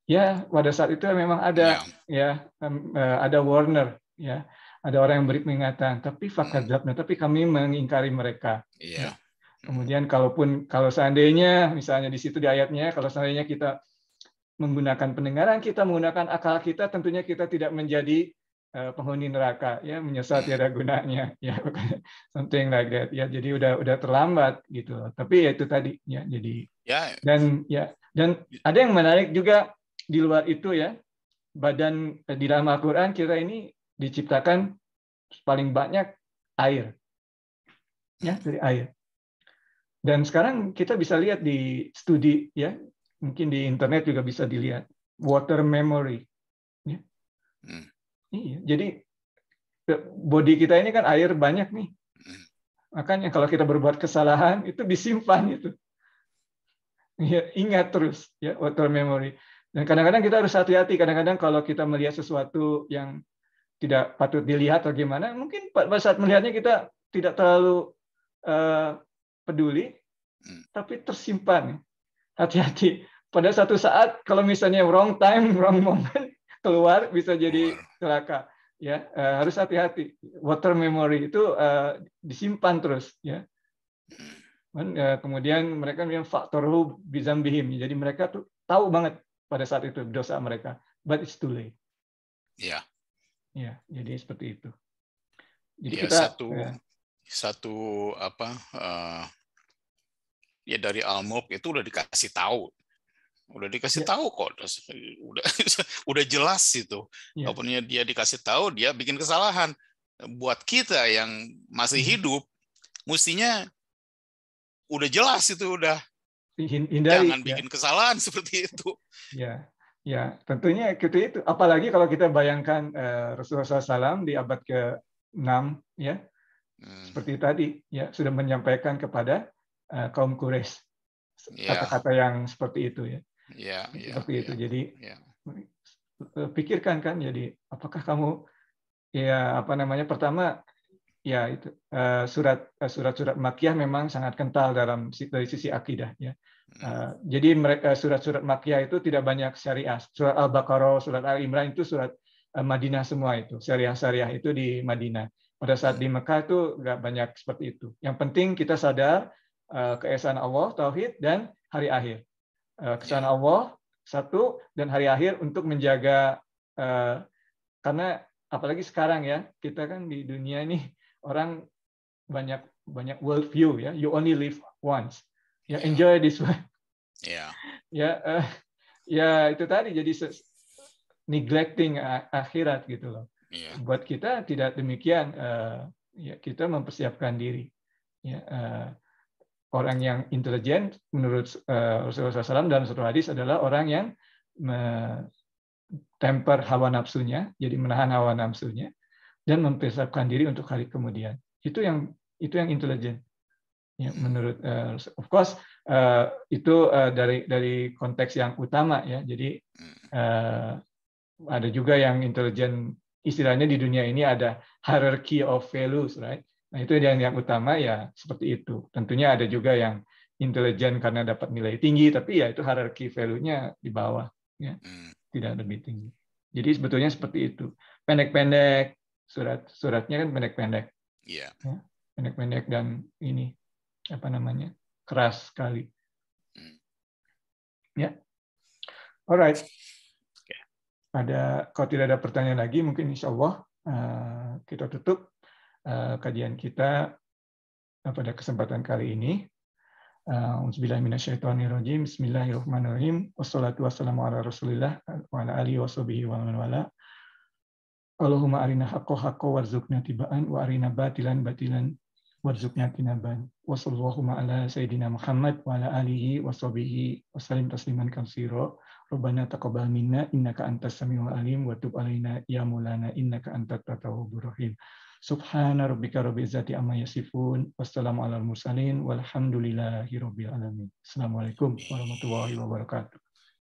ya pada saat itu memang ada ya, ya um, uh, ada Warner ya ada orang yang beri peringatan tapi hmm. zabna. tapi kami mengingkari mereka iya. Ya. Hmm. kemudian kalaupun kalau seandainya misalnya di situ di ayatnya kalau seandainya kita menggunakan pendengaran kita menggunakan akal kita tentunya kita tidak menjadi Eh, penghuni neraka ya menyesat tiada gunanya ya something like that ya jadi udah udah terlambat gitu tapi ya itu tadi ya jadi ya. dan ya dan ada yang menarik juga di luar itu ya badan eh, di dalam Al-Quran kita ini diciptakan paling banyak air ya dari air dan sekarang kita bisa lihat di studi ya mungkin di internet juga bisa dilihat water memory ya. Hmm Iya, jadi eh, body kita ini kan air banyak nih. Hmm. Makanya kalau kita berbuat kesalahan itu disimpan itu. Ya, ingat terus ya water memory. Dan kadang-kadang kita harus hati-hati. Kadang-kadang kalau kita melihat sesuatu yang tidak patut dilihat atau gimana, mungkin pada saat melihatnya kita tidak terlalu uh, peduli, hmm. tapi tersimpan. Hati-hati. Pada satu saat kalau misalnya wrong time, wrong moment, keluar bisa jadi celaka ya uh, harus hati-hati water memory itu uh, disimpan terus ya eh, kemudian mereka yang faktor lu bisa jadi mereka tuh tahu banget pada saat itu dosa mereka but it's too late ya ya jadi seperti itu jadi yeah, kita satu ya. satu apa uh, ya dari Almok itu udah dikasih tahu udah dikasih ya. tahu kok eh, udah udah jelas itu iya. ya. dia dikasih tahu dia bikin kesalahan buat kita yang masih hmm. hidup mestinya udah jelas itu udah hindari jangan ya. bikin kesalahan seperti itu ya ya tentunya itu itu apalagi kalau kita bayangkan eh, Rasulullah SAW di abad ke 6 ya hmm. seperti tadi ya sudah menyampaikan kepada eh, kaum Quraisy iya. kata-kata yang seperti itu ya yeah, yeah, seperti yeah, itu. Iya, jadi yeah. pikirkan kan. Jadi apakah kamu ya apa namanya pertama ya itu uh, surat uh, surat-surat makiyah memang sangat kental dalam dari sisi akidah ya. Uh, mm. Eh, jadi mereka surat-surat makiyah itu tidak banyak syariah. Surat Al-Baqarah, surat Al-Imran itu surat uh, Madinah semua itu. Syariah-syariah itu di Madinah. Pada saat di hmm. Mekah itu nggak banyak seperti itu. Yang penting kita sadar uh, keesaan Allah, tauhid dan hari akhir. Eh, kesan Allah satu dan hari akhir untuk menjaga eh, karena apalagi sekarang ya kita kan di dunia ini orang banyak banyak world view ya you only live once ya iya. enjoy this one iya. ya ya ya itu tadi jadi neglecting akhirat gitu loh iya. buat kita tidak demikian ya kita mempersiapkan diri ya orang yang intelijen menurut eh, Rasulullah SAW dalam satu hadis adalah orang yang temper hawa nafsunya, jadi menahan hawa nafsunya dan mempersiapkan diri untuk hari kemudian. Itu yang itu yang intelijen. Ya, menurut uh, of course uh, itu uh, dari dari konteks yang utama ya. Jadi uh, ada juga yang intelijen istilahnya di dunia ini ada hierarchy of values, right? Nah, itu yang yang utama ya seperti itu. Tentunya ada juga yang intelijen karena dapat nilai tinggi, tapi ya itu hierarki value-nya di bawah, ya. Hmm. tidak lebih tinggi. Jadi sebetulnya seperti itu. Pendek-pendek, surat-suratnya kan pendek-pendek. Yeah. Ya, pendek-pendek dan ini, apa namanya, keras sekali. Mm. Ya. Alright. Ada, kalau tidak ada pertanyaan lagi, mungkin insya Allah eh, kita tutup Eh, kajian kita eh, pada kesempatan kali ini. Eh, Bismillahirrahmanirrahim. Bismillahirrahmanirrahim. Wassalatu wassalamu ala rasulillah wa ala alihi wa sahbihi wa man wala. Allahumma arina haqqo haqqo warzuqna tiba'an wa arina batilan batilan warzuqna tinaban. Wa sallallahu ala sayyidina Muhammad wa ala alihi wa sahbihi wa sallim tasliman katsira. Rabbana taqabbal minna innaka antas samiul alim wa tub alaina ya maulana innaka antat tawwabur rahim. Subhana rabbika rabbil izzati amma yasifun. Wassalamu ala mursalin walhamdulillahi rabbil alamin. Assalamualaikum warahmatullahi wabarakatuh.